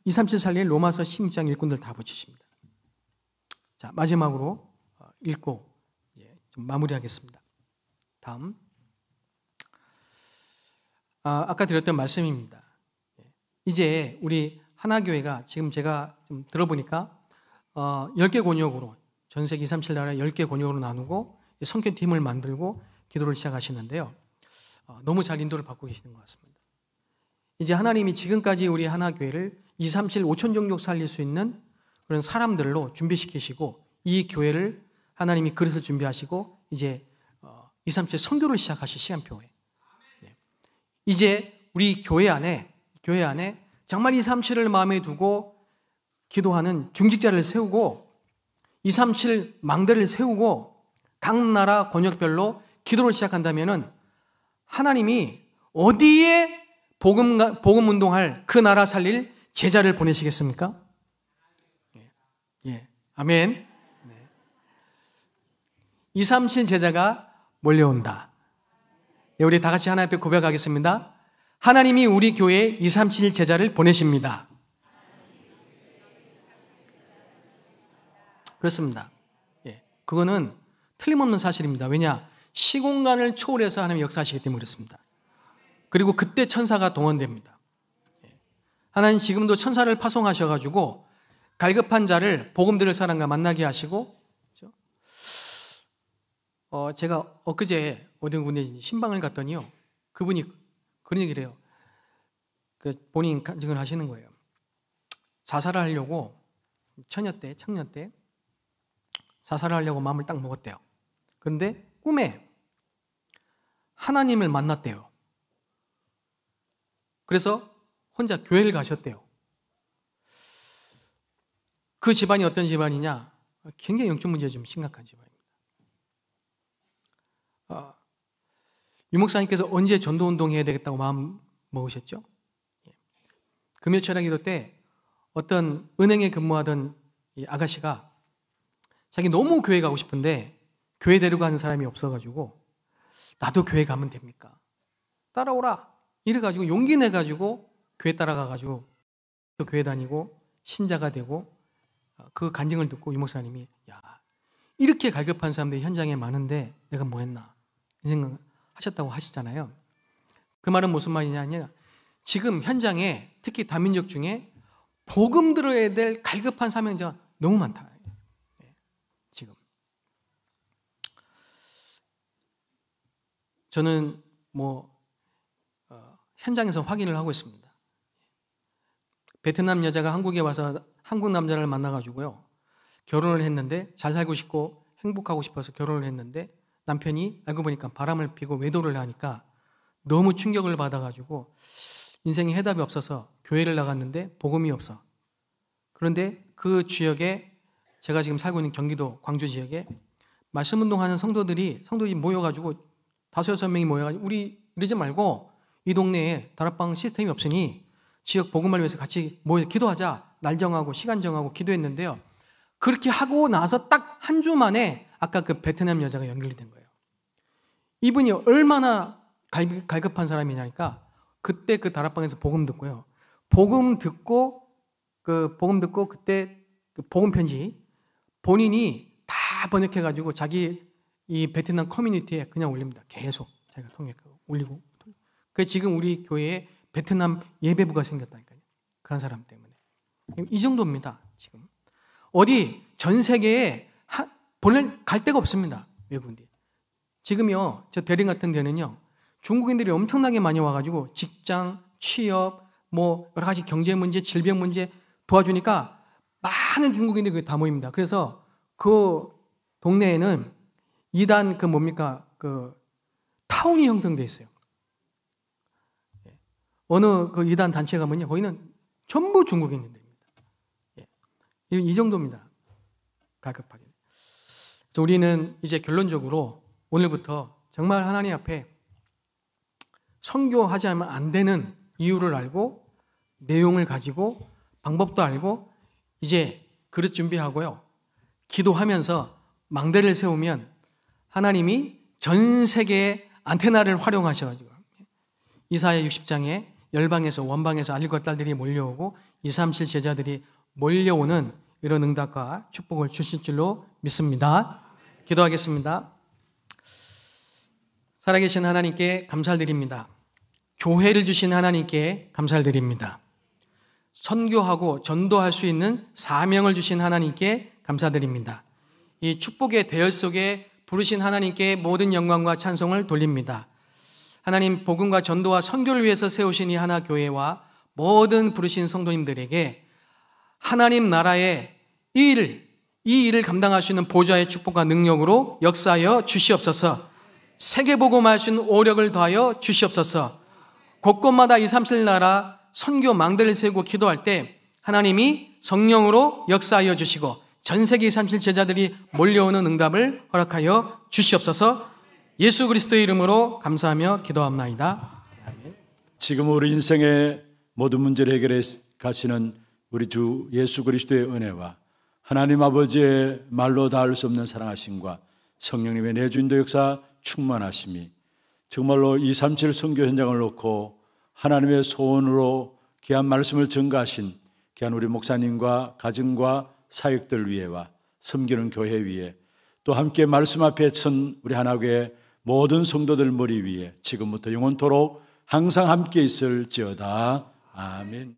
Speaker 2: 237살린 로마서 16장 일꾼들 다 붙이십니다. 자, 마지막으로 어, 읽고 예, 좀 마무리하겠습니다. 다음. 아, 아까 드렸던 말씀입니다. 예, 이제 우리 하나교회가 지금 제가 좀 들어보니까 어, 10개 권역으로 전 세계 2, 3, 7나라 10개 권역으로 나누고 성교팀을 만들고 기도를 시작하시는데요. 어, 너무 잘 인도를 받고 계시는 것 같습니다. 이제 하나님이 지금까지 우리 하나교회를 2, 3, 7, 5천 종족 살릴 수 있는 그런 사람들로 준비시키시고 이 교회를 하나님이 그릇을 준비하시고 이제 2, 3, 7 선교를 시작하실 시간표에 네. 이제 우리 교회 안에 교회 안에 정말 2, 3, 7을 마음에 두고 기도하는 중직자를 세우고 237 망대를 세우고 각 나라 권역별로 기도를 시작한다면은 하나님이 어디에 복음, 복음 운동할 그 나라 살릴 제자를 보내시겠습니까? 예. 예. 아멘. 네. 237 제자가 몰려온다. 예, 우리 다 같이 하나님 에 고백하겠습니다. 하나님이 우리 교회에 237 제자를 보내십니다. 그렇습니다. 예. 그거는 틀림없는 사실입니다. 왜냐? 시공간을 초월해서 하나님 역사하시기 때문에 그렇습니다. 그리고 그때 천사가 동원됩니다. 예. 하나님 지금도 천사를 파송하셔가지고 갈급한 자를 복음 들을 사람과 만나게 하시고 그렇죠? 어, 제가 엊그제 어떤 군에 신방을 갔더니요. 그분이 그런 얘기를 해요. 그 본인 간증을 하시는 거예요. 자살을 하려고 처녀 때, 청년 때 자살 하려고 마음을 딱 먹었대요. 그런데 꿈에 하나님을 만났대요. 그래서 혼자 교회를 가셨대요. 그 집안이 어떤 집안이냐? 굉장히 영적 문제가 좀 심각한 집안입니다. 어, 유목사님께서 언제 전도운동 해야 되겠다고 마음 먹으셨죠? 금요 철학 기도 때 어떤 은행에 근무하던 이 아가씨가 자기 너무 교회 가고 싶은데 교회 데려가는 사람이 없어가지고 나도 교회 가면 됩니까? 따라오라. 이래가지고 용기 내가지고 교회 따라가가지고 또 교회 다니고 신자가 되고 어, 그 간증을 듣고 이 목사님이 야 이렇게 갈급한 사람들이 현장에 많은데 내가 뭐 했나 이 생각 하셨다고 하시잖아요. 그 말은 무슨 말이냐 하 지금 현장에 특히 다민족 중에 복음 들어야 될 갈급한 사명자 너무 많다. 저는 뭐 어, 현장에서 확인을 하고 있습니다. 베트남 여자가 한국에 와서 한국 남자를 만나가지고요 결혼을 했는데 잘 살고 싶고 행복하고 싶어서 결혼을 했는데 남편이 알고 보니까 바람을 피고 외도를 하니까 너무 충격을 받아가지고 인생에 해답이 없어서 교회를 나갔는데 복음이 없어. 그런데 그 지역에 제가 지금 살고 있는 경기도 광주 지역에 말씀 운동하는 성도들이 성도들이 모여가지고 다섯 여섯 명이 모여가지고 우리 이러지 말고 이 동네에 다락방 시스템이 없으니 지역 복음을 위해서 같이 모여 기도하자 날 정하고 시간 정하고 기도했는데요. 그렇게 하고 나서 딱 한 주 만에 아까 그 베트남 여자가 연결이 된 거예요. 이분이 얼마나 갈급한 사람이냐니까 그때 그 다락방에서 복음 듣고요. 복음 듣고 그 복음 듣고 그때 그 복음 편지 본인이 다 번역해가지고 자기 이 베트남 커뮤니티에 그냥 올립니다. 계속 제가 통역 그 올리고 그 지금 우리 교회에 베트남 예배부가 생겼다니까요. 그런 사람 때문에 이 정도입니다. 지금 어디 전 세계에 하, 본래 갈 데가 없습니다. 외국인들 이 지금요 저 대림 같은 데는요 중국인들이 엄청나게 많이 와가지고 직장, 취업, 뭐 여러 가지 경제 문제, 질병 문제 도와주니까 많은 중국인들이 다 모입니다. 그래서 그 동네에는 이단그 뭡니까? 그 타운이 형성돼 있어요. 예. 어느 그 2단 단체 가면요. 거기는 전부 중국인들입니다. 예. 이 정도입니다. 가급하게. 그래서 우리는 이제 결론적으로 오늘부터 정말 하나님 앞에 선교하지 않으면 안 되는 이유를 알고 내용을 가지고 방법도 알고 이제 그릇 준비하고요. 기도하면서 망대를 세우면 하나님이 전세계에 안테나를 활용하셔가지고 이사야 60장에 열방에서 원방에서 알리것 딸들이 몰려오고 237 제자들이 몰려오는 이런 응답과 축복을 주실 줄로 믿습니다. 기도하겠습니다. 살아계신 하나님께 감사드립니다. 교회를 주신 하나님께 감사드립니다. 선교하고 전도할 수 있는 사명을 주신 하나님께 감사드립니다. 이 축복의 대열 속에 부르신 하나님께 모든 영광과 찬송을 돌립니다. 하나님 복음과 전도와 선교를 위해서 세우신 이 하나 교회와 모든 부르신 성도님들에게 하나님 나라의 일, 이 일을 감당하시는 보좌의 축복과 능력으로 역사하여 주시옵소서. 세계보고 하신 오력을 더하여 주시옵소서. 곳곳마다 이삼칠 나라 선교 망대를 세우고 기도할 때 하나님이 성령으로 역사하여 주시고 전 세계 37 제자들이 몰려오는 응답을 허락하여 주시옵소서 예수 그리스도의 이름으로 감사하며 기도합나이다.
Speaker 1: 지금 우리 인생의 모든 문제를 해결해 가시는 우리 주 예수 그리스도의 은혜와 하나님 아버지의 말로 닿을 수 없는 사랑하심과 성령님의 내주인도 역사 충만하심이 정말로 237 선교 현장을 놓고 하나님의 소원으로 귀한 말씀을 증가하신 귀한 우리 목사님과 가정과 사역들 위해와 섬기는 교회 위에 또 함께 말씀 앞에 선 우리 하나교회 모든 성도들 머리 위에 지금부터 영원토록 항상 함께 있을지어다. 아멘.